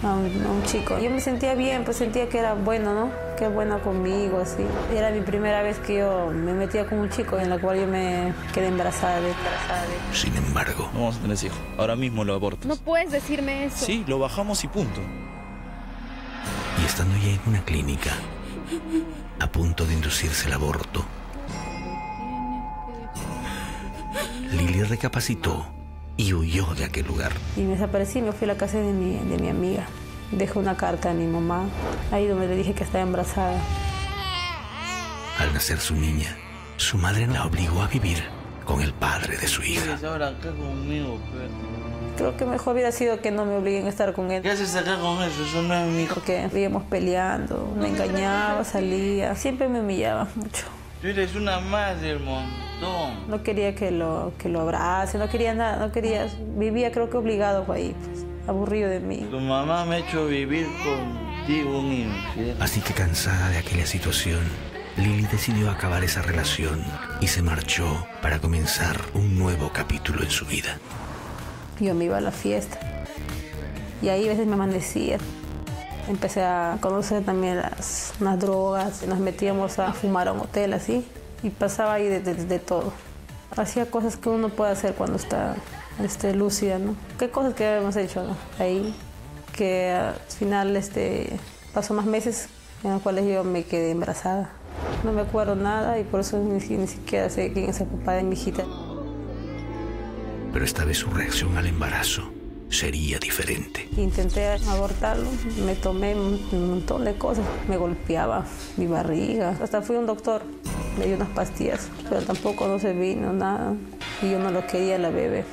a un, chico. Yo me sentía bien, pues sentía que era bueno, ¿no? Que era bueno conmigo, así. Era mi primera vez que yo me metía con un chico en la cual yo me quedé embarazada. De, Sin embargo. vamos a tener hijo. Ahora mismo lo abortas. No puedes decirme eso. Sí, lo bajamos y punto estando ya en una clínica, a punto de inducirse el aborto, Lilia recapacitó y huyó de aquel lugar. Y me desaparecí, me fui a la casa de mi, amiga. Dejé una carta a mi mamá, ahí donde le dije que estaba embarazada. Al nacer su niña, su madre la obligó a vivir con el padre de su hija. conmigo, Creo que mejor hubiera sido que no me obliguen a estar con él. ¿Qué haces acá con eso? Eso no es mi hijo. Porque vivíamos peleando, me engañaba, salía. Siempre me humillaba mucho. Tú eres una madre, del montón. No quería que lo, que lo abrace, no quería nada, no quería. Vivía, creo que obligado ahí, pues, aburrido de mí. Tu mamá me ha hecho vivir contigo un infierno. Así que cansada de aquella situación, Lily decidió acabar esa relación y se marchó para comenzar un nuevo capítulo en su vida. Yo me iba a la fiesta y ahí a veces me amanecía. Empecé a conocer también las, drogas, nos metíamos a fumar a un hotel así y pasaba ahí de, todo. Hacía cosas que uno puede hacer cuando está este, lúcida, ¿no? ¿Qué cosas que habíamos hecho ahí? Que al final este, pasó más meses en los cuales yo me quedé embarazada. No me acuerdo nada y por eso ni, ni siquiera sé quién se el de mi hijita pero esta vez su reacción al embarazo sería diferente. Intenté abortarlo, me tomé un montón de cosas, me golpeaba mi barriga, hasta fui a un doctor, me dio unas pastillas, pero tampoco no se vino nada y yo no lo quería la bebé.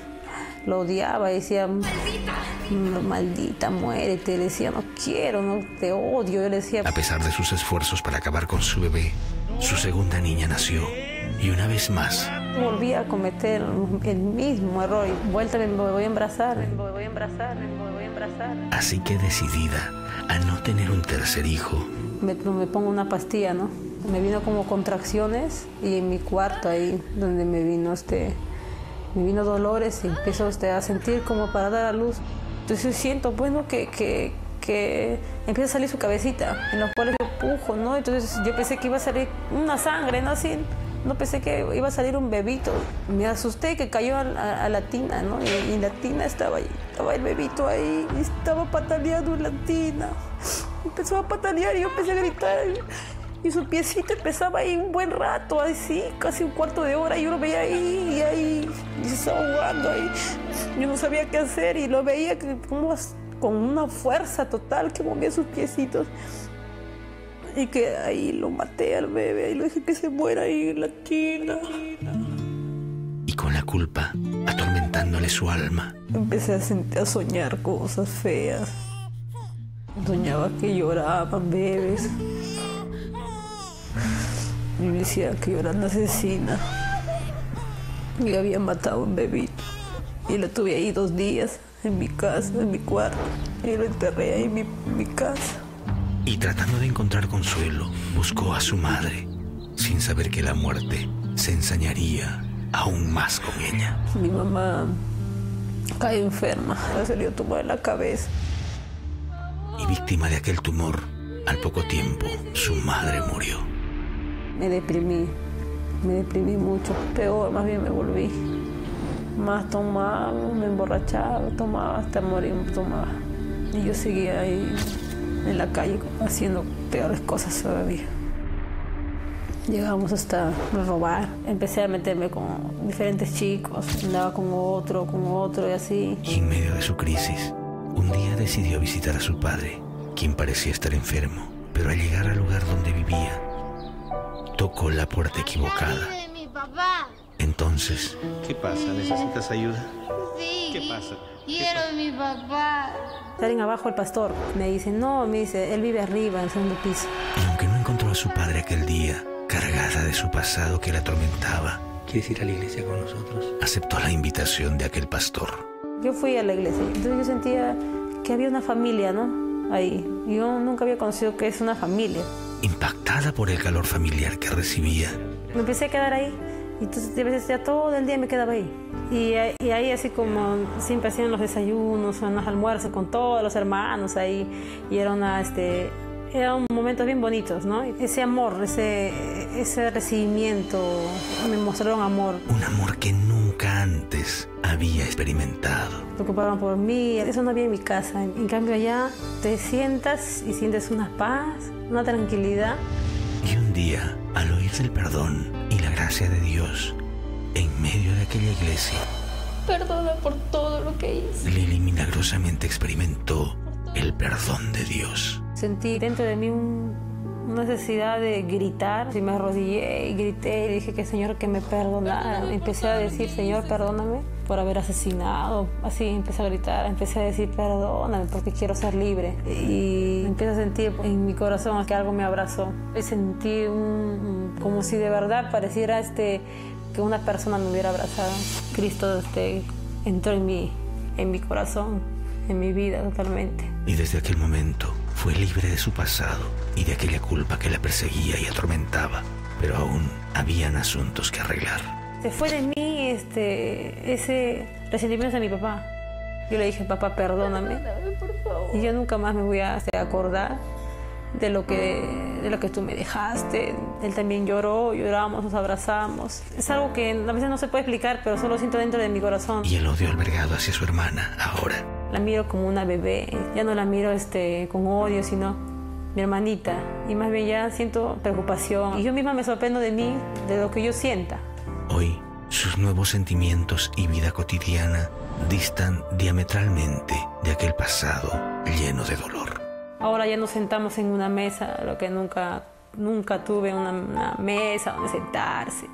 Lo odiaba, decía, maldita, maldita muérete, le decía, no quiero, no te odio, decía... A pesar de sus esfuerzos para acabar con su bebé, su segunda niña nació y una vez más Volví a cometer el mismo error. Y vuelta, me voy a embarazar, me voy a embrazar, voy a Así que decidida a no tener un tercer hijo. Me, me pongo una pastilla, ¿no? Me vino como contracciones y en mi cuarto ahí donde me vino este... Me vino dolores y empiezo este, a sentir como para dar a luz. Entonces siento, bueno, que, que, que empieza a salir su cabecita, en los cuales yo pujo, ¿no? Entonces yo pensé que iba a salir una sangre, ¿no? Así, no pensé que iba a salir un bebito. Me asusté que cayó a, la tina, ¿no? Y, la tina estaba ahí, estaba el bebito ahí, y estaba pataleando en la tina. Empezó a patalear y yo empecé a gritar. Y su piecito empezaba ahí un buen rato, así, casi un cuarto de hora, y yo lo veía ahí, y ahí, y se estaba ahogando ahí. Yo no sabía qué hacer, y lo veía como, con una fuerza total que movía sus piecitos. Y que ahí lo maté al bebé ahí lo dejé que se muera ahí en la esquina. Y con la culpa atormentándole su alma. Empecé a, soñar cosas feas. Soñaba que lloraban bebés. Y me decía que yo era asesina. Y había matado a un bebito. Y lo tuve ahí dos días, en mi casa, en mi cuarto. Y lo enterré ahí en mi casa y tratando de encontrar consuelo, buscó a su madre, sin saber que la muerte se ensañaría aún más con ella. Mi mamá cae enferma, salió salió tumor en la cabeza. Y víctima de aquel tumor, al poco tiempo su madre murió. Me deprimí, me deprimí mucho, peor, más bien me volví. Más tomaba, me emborrachaba, tomaba hasta morir, tomaba. Y yo seguía ahí en la calle haciendo peores cosas todavía. Llegamos hasta robar. Empecé a meterme con diferentes chicos, andaba con otro, con otro y así. Y en medio de su crisis, un día decidió visitar a su padre, quien parecía estar enfermo, pero al llegar al lugar donde vivía, tocó la puerta equivocada. Entonces... ¿Qué pasa? ¿Necesitas ayuda? ¿Qué pasa? Quiero a mi papá. Salen abajo el pastor. Me dice no, me dice, él vive arriba, en el segundo piso. Y aunque no encontró a su padre aquel día, cargada de su pasado que la atormentaba, ¿quieres ir a la iglesia con nosotros? Aceptó la invitación de aquel pastor. Yo fui a la iglesia, entonces yo sentía que había una familia, ¿no? Ahí. Yo nunca había conocido que es una familia. Impactada por el calor familiar que recibía. Me empecé a quedar ahí entonces a veces ya todo el día me quedaba ahí. Y, ahí así como siempre hacían los desayunos, los almuerzos con todos los hermanos ahí. Y era este, eran momentos bien bonitos, ¿no? Ese amor, ese, ese recibimiento, me mostraron amor. Un amor que nunca antes había experimentado. Preocupaban por mí, eso no había en mi casa. En cambio allá te sientas y sientes una paz, una tranquilidad. Y un día, al oír el perdón y la gracia de Dios, en medio de aquella iglesia, perdona por todo lo que hice. Lili milagrosamente experimentó el perdón de Dios. Sentí dentro de mí una necesidad de gritar. Y me arrodillé y grité y dije que Señor que me perdonara. Empecé a decir, Señor, perdóname por haber asesinado. Así empecé a gritar, empecé a decir perdóname porque quiero ser libre. Y empecé a sentir en mi corazón que algo me abrazó. Sentí como si de verdad pareciera este, que una persona me hubiera abrazado. Cristo este, entró en mí, en mi corazón, en mi vida totalmente. Y desde aquel momento fue libre de su pasado y de aquella culpa que la perseguía y atormentaba, pero aún habían asuntos que arreglar. Se fue de mí este, ese resentimiento de mi papá. Yo le dije, papá, perdóname. perdóname por favor. Y yo nunca más me voy a acordar de lo, que, de lo que tú me dejaste. Él también lloró, llorábamos, nos abrazamos. Es algo que a veces no se puede explicar, pero solo siento dentro de mi corazón. Y el odio albergado hacia su hermana, ahora. La miro como una bebé, ya no la miro este, con odio, sino mi hermanita. Y más bien ya siento preocupación. Y yo misma me sorprendo de mí, de lo que yo sienta. Hoy sus nuevos sentimientos y vida cotidiana distan diametralmente de aquel pasado lleno de dolor. Ahora ya nos sentamos en una mesa, lo que nunca, nunca tuve una, mesa donde sentarse.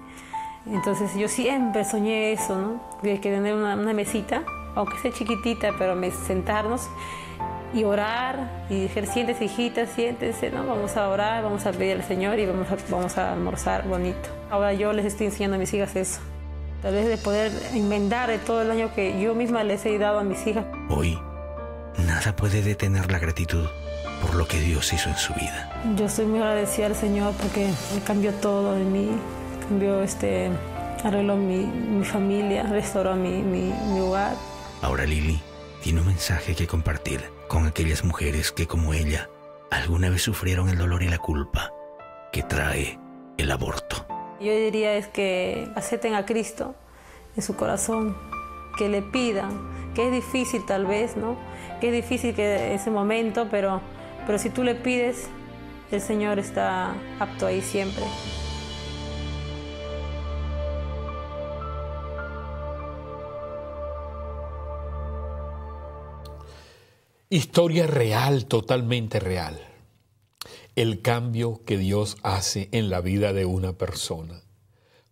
Entonces yo siempre soñé eso, ¿no? De que tener una, mesita, aunque sea chiquitita, pero me, sentarnos y orar y decir, siéntese hijita, siéntese, ¿no? Vamos a orar, vamos a pedir al Señor y vamos vamos a almorzar bonito. Ahora yo les estoy enseñando a mis hijas eso tal vez de poder enmendar todo el daño que yo misma les he dado a mis hijas. Hoy, nada puede detener la gratitud por lo que Dios hizo en su vida. Yo estoy muy agradecida al Señor porque cambió todo de mí, cambió este, arregló mi, mi familia, restauró mi, mi, mi hogar. Ahora Lili tiene un mensaje que compartir con aquellas mujeres que como ella alguna vez sufrieron el dolor y la culpa que trae el aborto. Yo diría es que acepten a Cristo en su corazón, que le pidan, que es difícil tal vez, ¿no? Que es difícil ese momento, pero, pero si tú le pides, el Señor está apto ahí siempre. Historia real, totalmente real el cambio que Dios hace en la vida de una persona.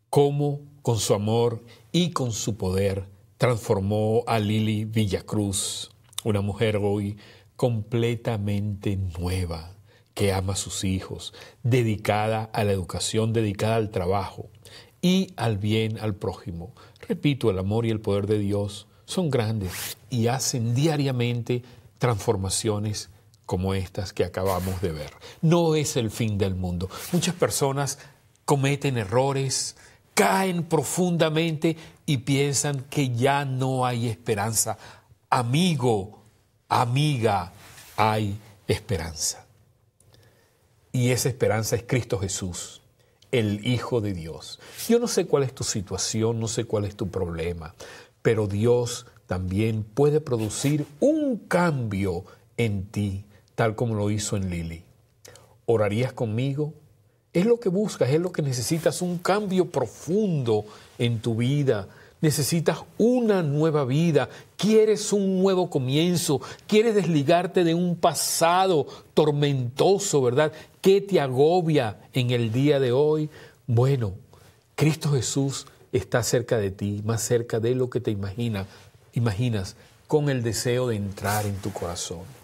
Cómo con su amor y con su poder transformó a Lili Villacruz, una mujer hoy completamente nueva, que ama a sus hijos, dedicada a la educación, dedicada al trabajo y al bien al prójimo. Repito, el amor y el poder de Dios son grandes y hacen diariamente transformaciones como estas que acabamos de ver. No es el fin del mundo. Muchas personas cometen errores, caen profundamente y piensan que ya no hay esperanza. Amigo, amiga, hay esperanza. Y esa esperanza es Cristo Jesús, el Hijo de Dios. Yo no sé cuál es tu situación, no sé cuál es tu problema, pero Dios también puede producir un cambio en ti tal como lo hizo en Lili. ¿Orarías conmigo? Es lo que buscas, es lo que necesitas, un cambio profundo en tu vida. Necesitas una nueva vida, quieres un nuevo comienzo, quieres desligarte de un pasado tormentoso, ¿verdad? ¿Qué te agobia en el día de hoy? Bueno, Cristo Jesús está cerca de ti, más cerca de lo que te imaginas, imaginas, con el deseo de entrar en tu corazón.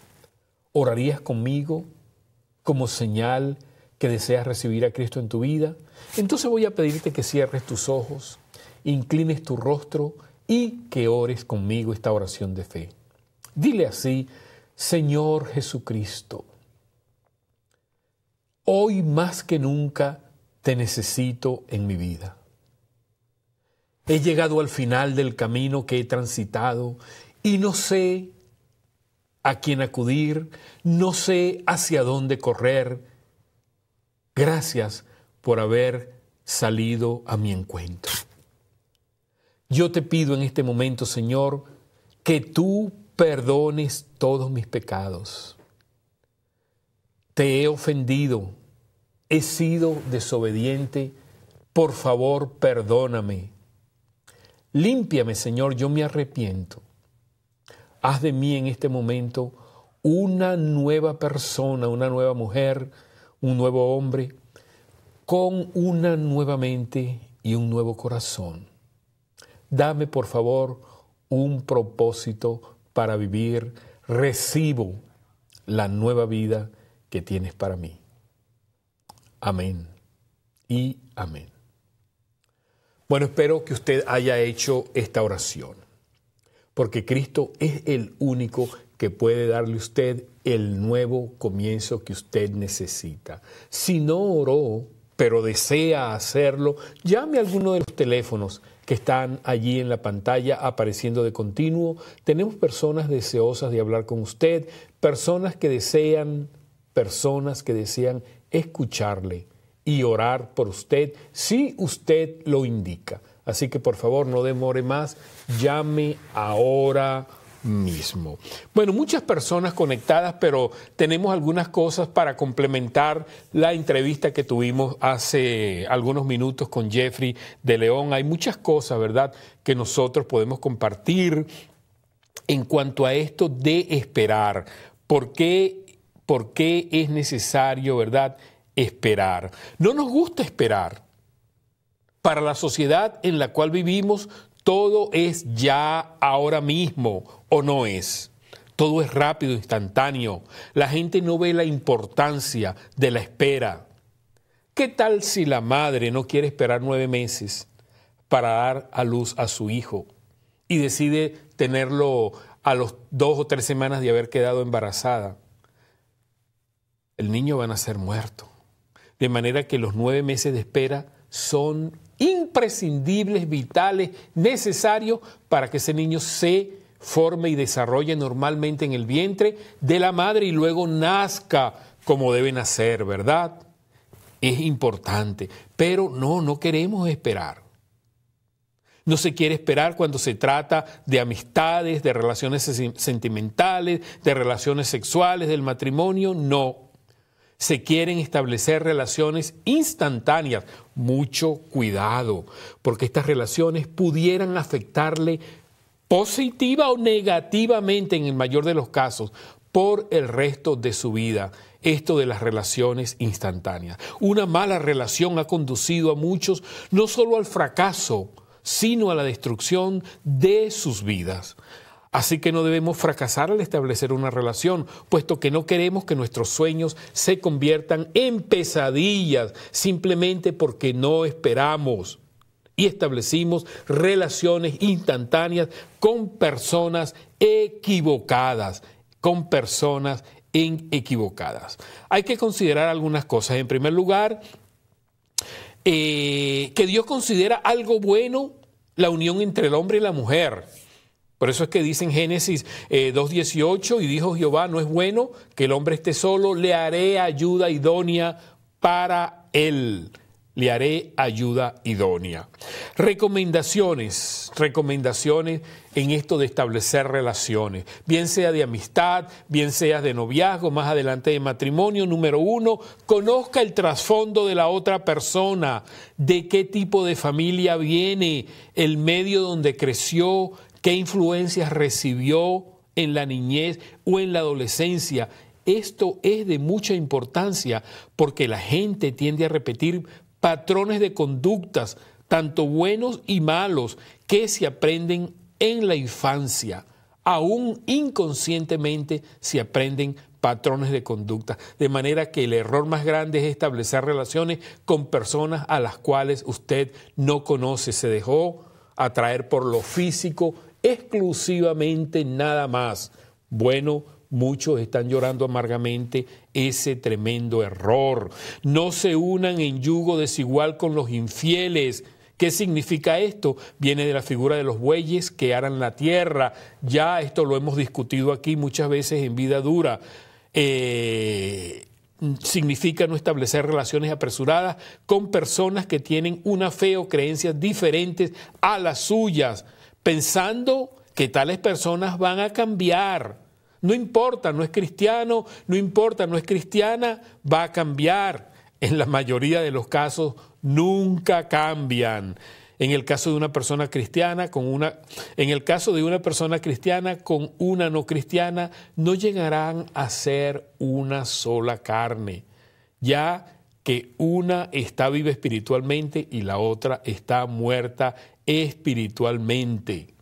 ¿Orarías conmigo como señal que deseas recibir a Cristo en tu vida? Entonces voy a pedirte que cierres tus ojos, inclines tu rostro y que ores conmigo esta oración de fe. Dile así, Señor Jesucristo, hoy más que nunca te necesito en mi vida. He llegado al final del camino que he transitado y no sé a quién acudir, no sé hacia dónde correr. Gracias por haber salido a mi encuentro. Yo te pido en este momento, Señor, que tú perdones todos mis pecados. Te he ofendido, he sido desobediente, por favor perdóname. Límpiame, Señor, yo me arrepiento haz de mí en este momento una nueva persona, una nueva mujer, un nuevo hombre, con una nueva mente y un nuevo corazón. Dame, por favor, un propósito para vivir. Recibo la nueva vida que tienes para mí. Amén y amén. Bueno, espero que usted haya hecho esta oración porque Cristo es el único que puede darle usted el nuevo comienzo que usted necesita. Si no oró, pero desea hacerlo, llame a alguno de los teléfonos que están allí en la pantalla apareciendo de continuo. Tenemos personas deseosas de hablar con usted, personas que desean, personas que desean escucharle y orar por usted si usted lo indica. Así que por favor no demore más, llame ahora mismo. Bueno, muchas personas conectadas, pero tenemos algunas cosas para complementar la entrevista que tuvimos hace algunos minutos con Jeffrey de León. Hay muchas cosas, ¿verdad?, que nosotros podemos compartir en cuanto a esto de esperar. ¿Por qué, es necesario, ¿verdad?, esperar. No nos gusta esperar. Para la sociedad en la cual vivimos, todo es ya ahora mismo, ¿o no es? Todo es rápido, instantáneo. La gente no ve la importancia de la espera. ¿Qué tal si la madre no quiere esperar nueve meses para dar a luz a su hijo y decide tenerlo a los dos o tres semanas de haber quedado embarazada? El niño va a ser muerto. De manera que los nueve meses de espera son imprescindibles, vitales, necesarios para que ese niño se forme y desarrolle normalmente en el vientre de la madre y luego nazca como debe nacer, ¿verdad? Es importante, pero no, no queremos esperar. No se quiere esperar cuando se trata de amistades, de relaciones sentimentales, de relaciones sexuales, del matrimonio, no se quieren establecer relaciones instantáneas. Mucho cuidado, porque estas relaciones pudieran afectarle positiva o negativamente en el mayor de los casos por el resto de su vida. Esto de las relaciones instantáneas. Una mala relación ha conducido a muchos no solo al fracaso, sino a la destrucción de sus vidas. Así que no debemos fracasar al establecer una relación, puesto que no queremos que nuestros sueños se conviertan en pesadillas simplemente porque no esperamos y establecimos relaciones instantáneas con personas equivocadas, con personas en equivocadas. Hay que considerar algunas cosas. En primer lugar, eh, que Dios considera algo bueno la unión entre el hombre y la mujer. Por eso es que dice en Génesis eh, 2.18, y dijo Jehová, no es bueno que el hombre esté solo, le haré ayuda idónea para él. Le haré ayuda idónea. Recomendaciones, recomendaciones en esto de establecer relaciones, bien sea de amistad, bien sea de noviazgo, más adelante de matrimonio. Número uno, conozca el trasfondo de la otra persona, de qué tipo de familia viene, el medio donde creció, qué influencias recibió en la niñez o en la adolescencia. Esto es de mucha importancia porque la gente tiende a repetir patrones de conductas, tanto buenos y malos, que se aprenden en la infancia. Aún inconscientemente se aprenden patrones de conducta. De manera que el error más grande es establecer relaciones con personas a las cuales usted no conoce. Se dejó atraer por lo físico, exclusivamente nada más. Bueno, muchos están llorando amargamente ese tremendo error. No se unan en yugo desigual con los infieles. ¿Qué significa esto? Viene de la figura de los bueyes que aran la tierra. Ya esto lo hemos discutido aquí muchas veces en vida dura. Eh, significa no establecer relaciones apresuradas con personas que tienen una fe o creencias diferentes a las suyas pensando que tales personas van a cambiar. No importa, no es cristiano, no importa, no es cristiana, va a cambiar. En la mayoría de los casos nunca cambian. En el caso de una persona cristiana con una en el caso de una persona cristiana con una no cristiana no llegarán a ser una sola carne. Ya que una está viva espiritualmente y la otra está muerta espiritualmente.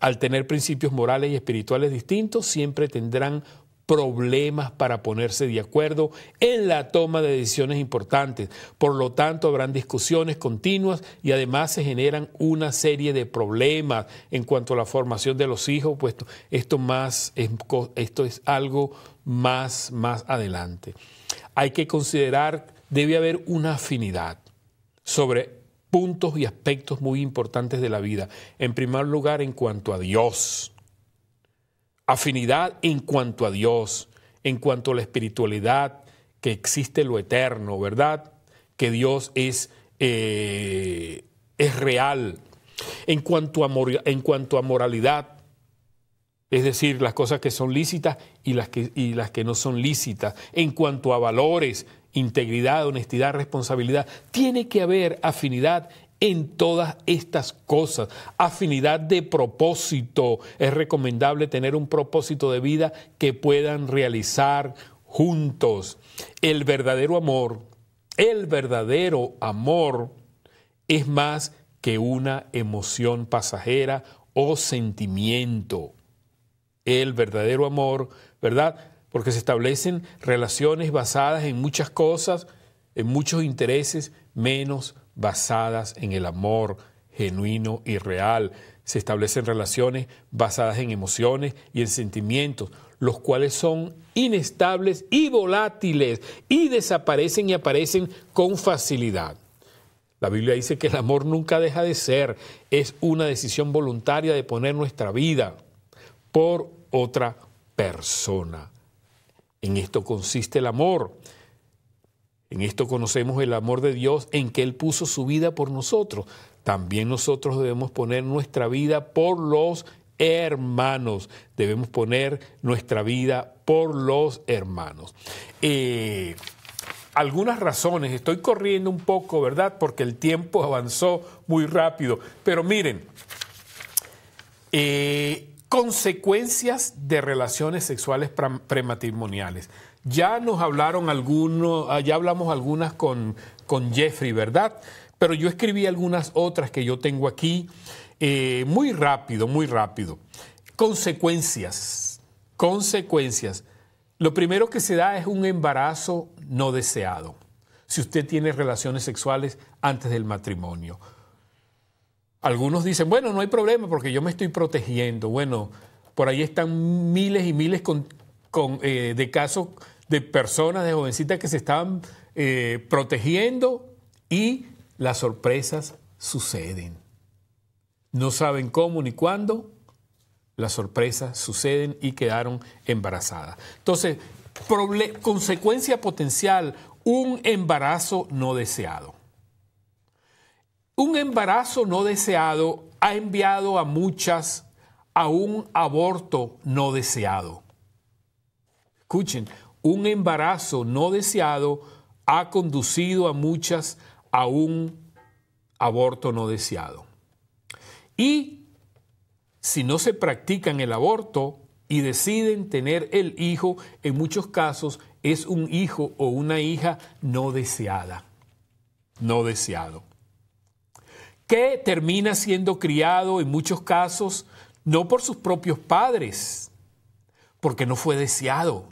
Al tener principios morales y espirituales distintos, siempre tendrán problemas para ponerse de acuerdo en la toma de decisiones importantes. Por lo tanto, habrán discusiones continuas y además se generan una serie de problemas en cuanto a la formación de los hijos, Puesto esto, más es, esto es algo más, más adelante. Hay que considerar debe haber una afinidad sobre puntos y aspectos muy importantes de la vida. En primer lugar, en cuanto a Dios. Afinidad en cuanto a Dios, en cuanto a la espiritualidad, que existe lo eterno, ¿verdad? Que Dios es, eh, es real. En cuanto, a en cuanto a moralidad, es decir, las cosas que son lícitas y las que, y las que no son lícitas. En cuanto a valores, integridad, honestidad, responsabilidad. Tiene que haber afinidad en todas estas cosas. Afinidad de propósito. Es recomendable tener un propósito de vida que puedan realizar juntos. El verdadero amor, el verdadero amor es más que una emoción pasajera o sentimiento. El verdadero amor, ¿verdad? porque se establecen relaciones basadas en muchas cosas, en muchos intereses, menos basadas en el amor genuino y real. Se establecen relaciones basadas en emociones y en sentimientos, los cuales son inestables y volátiles y desaparecen y aparecen con facilidad. La Biblia dice que el amor nunca deja de ser, es una decisión voluntaria de poner nuestra vida por otra persona. En esto consiste el amor. En esto conocemos el amor de Dios en que Él puso su vida por nosotros. También nosotros debemos poner nuestra vida por los hermanos. Debemos poner nuestra vida por los hermanos. Eh, algunas razones, estoy corriendo un poco, ¿verdad? Porque el tiempo avanzó muy rápido. Pero miren, eh, Consecuencias de relaciones sexuales prematrimoniales. Ya nos hablaron algunos, ah, ya hablamos algunas con, Jeffrey, ¿verdad? Pero yo escribí algunas otras que yo tengo aquí. Eh, muy rápido, muy rápido. Consecuencias, consecuencias. Lo primero que se da es un embarazo no deseado. Si usted tiene relaciones sexuales antes del matrimonio algunos dicen, bueno, no hay problema porque yo me estoy protegiendo. Bueno, por ahí están miles y miles eh, de casos de personas, de jovencitas que se están eh, protegiendo y las sorpresas suceden. No saben cómo ni cuándo, las sorpresas suceden y quedaron embarazadas. Entonces, consecuencia potencial, un embarazo no deseado. Un embarazo no deseado ha enviado a muchas a un aborto no deseado. Escuchen, un embarazo no deseado ha conducido a muchas a un aborto no deseado. Y si no se practican el aborto y deciden tener el hijo, en muchos casos es un hijo o una hija no deseada, no deseado que termina siendo criado en muchos casos no por sus propios padres, porque no fue deseado,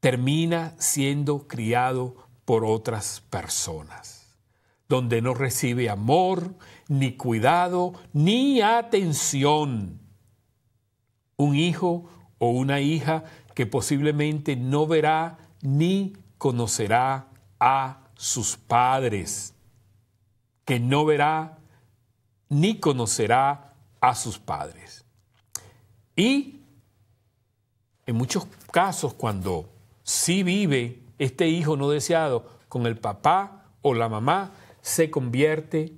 termina siendo criado por otras personas, donde no recibe amor, ni cuidado, ni atención. Un hijo o una hija que posiblemente no verá ni conocerá a sus padres que no verá ni conocerá a sus padres. Y en muchos casos cuando sí vive este hijo no deseado con el papá o la mamá, se convierte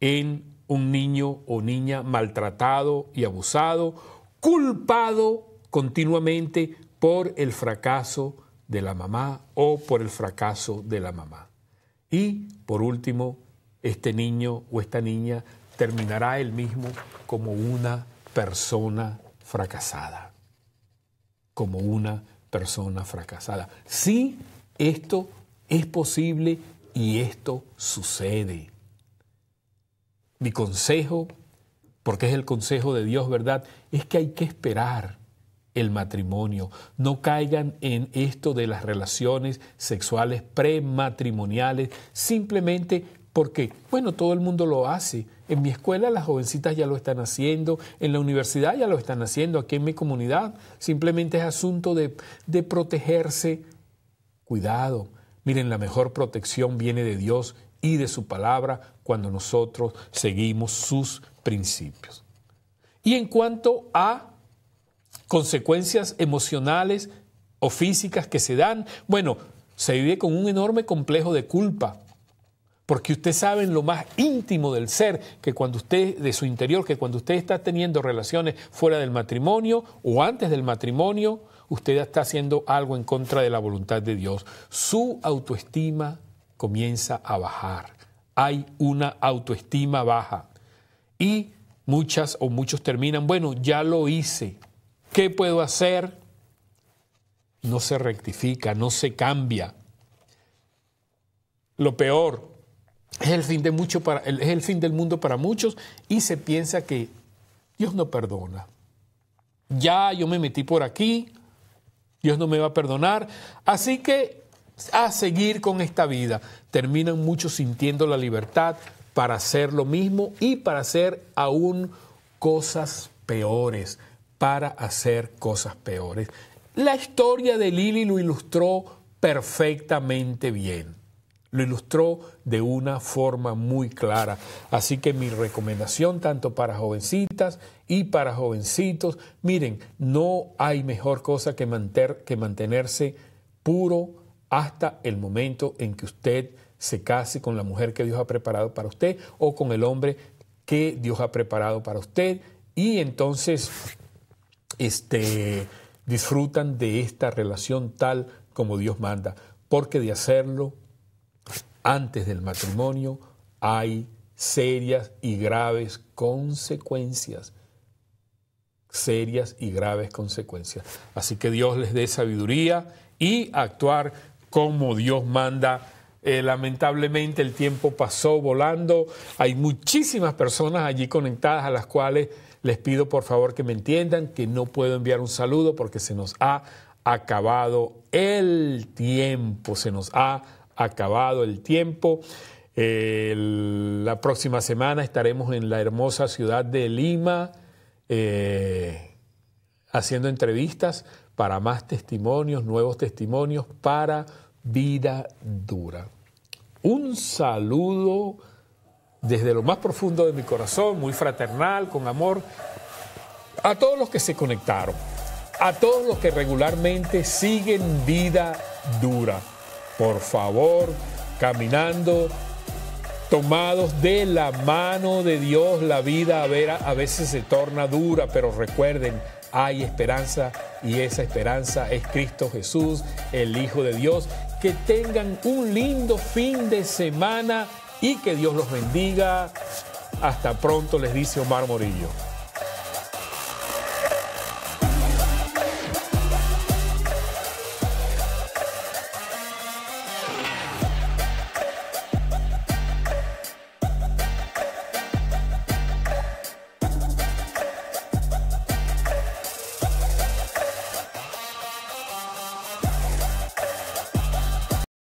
en un niño o niña maltratado y abusado, culpado continuamente por el fracaso de la mamá o por el fracaso de la mamá. Y por último, este niño o esta niña terminará él mismo como una persona fracasada. Como una persona fracasada. Sí, esto es posible y esto sucede. Mi consejo, porque es el consejo de Dios, ¿verdad? Es que hay que esperar el matrimonio. No caigan en esto de las relaciones sexuales prematrimoniales. Simplemente ¿Por qué? Bueno, todo el mundo lo hace. En mi escuela las jovencitas ya lo están haciendo, en la universidad ya lo están haciendo, aquí en mi comunidad. Simplemente es asunto de, de protegerse. Cuidado. Miren, la mejor protección viene de Dios y de su palabra cuando nosotros seguimos sus principios. Y en cuanto a consecuencias emocionales o físicas que se dan, bueno, se vive con un enorme complejo de culpa, porque usted sabe lo más íntimo del ser que cuando usted, de su interior, que cuando usted está teniendo relaciones fuera del matrimonio o antes del matrimonio, usted está haciendo algo en contra de la voluntad de Dios. Su autoestima comienza a bajar. Hay una autoestima baja. Y muchas o muchos terminan, bueno, ya lo hice. ¿Qué puedo hacer? No se rectifica, no se cambia. Lo peor, es el fin, de mucho para, el fin del mundo para muchos y se piensa que Dios no perdona. Ya yo me metí por aquí, Dios no me va a perdonar, así que a seguir con esta vida. Terminan muchos sintiendo la libertad para hacer lo mismo y para hacer aún cosas peores, para hacer cosas peores. La historia de Lili lo ilustró perfectamente bien. Lo ilustró de una forma muy clara. Así que mi recomendación tanto para jovencitas y para jovencitos, miren, no hay mejor cosa que, que mantenerse puro hasta el momento en que usted se case con la mujer que Dios ha preparado para usted o con el hombre que Dios ha preparado para usted. Y entonces este, disfrutan de esta relación tal como Dios manda, porque de hacerlo antes del matrimonio hay serias y graves consecuencias. Serias y graves consecuencias. Así que Dios les dé sabiduría y actuar como Dios manda. Eh, lamentablemente el tiempo pasó volando. Hay muchísimas personas allí conectadas a las cuales les pido por favor que me entiendan que no puedo enviar un saludo porque se nos ha acabado el tiempo, se nos ha acabado el tiempo. Eh, la próxima semana estaremos en la hermosa ciudad de Lima eh, haciendo entrevistas para más testimonios, nuevos testimonios para vida dura. Un saludo desde lo más profundo de mi corazón, muy fraternal, con amor, a todos los que se conectaron, a todos los que regularmente siguen vida dura por favor, caminando, tomados de la mano de Dios, la vida a, veces se torna dura, pero recuerden, hay esperanza y esa esperanza es Cristo Jesús, el Hijo de Dios. Que tengan un lindo fin de semana y que Dios los bendiga. Hasta pronto, les dice Omar Morillo.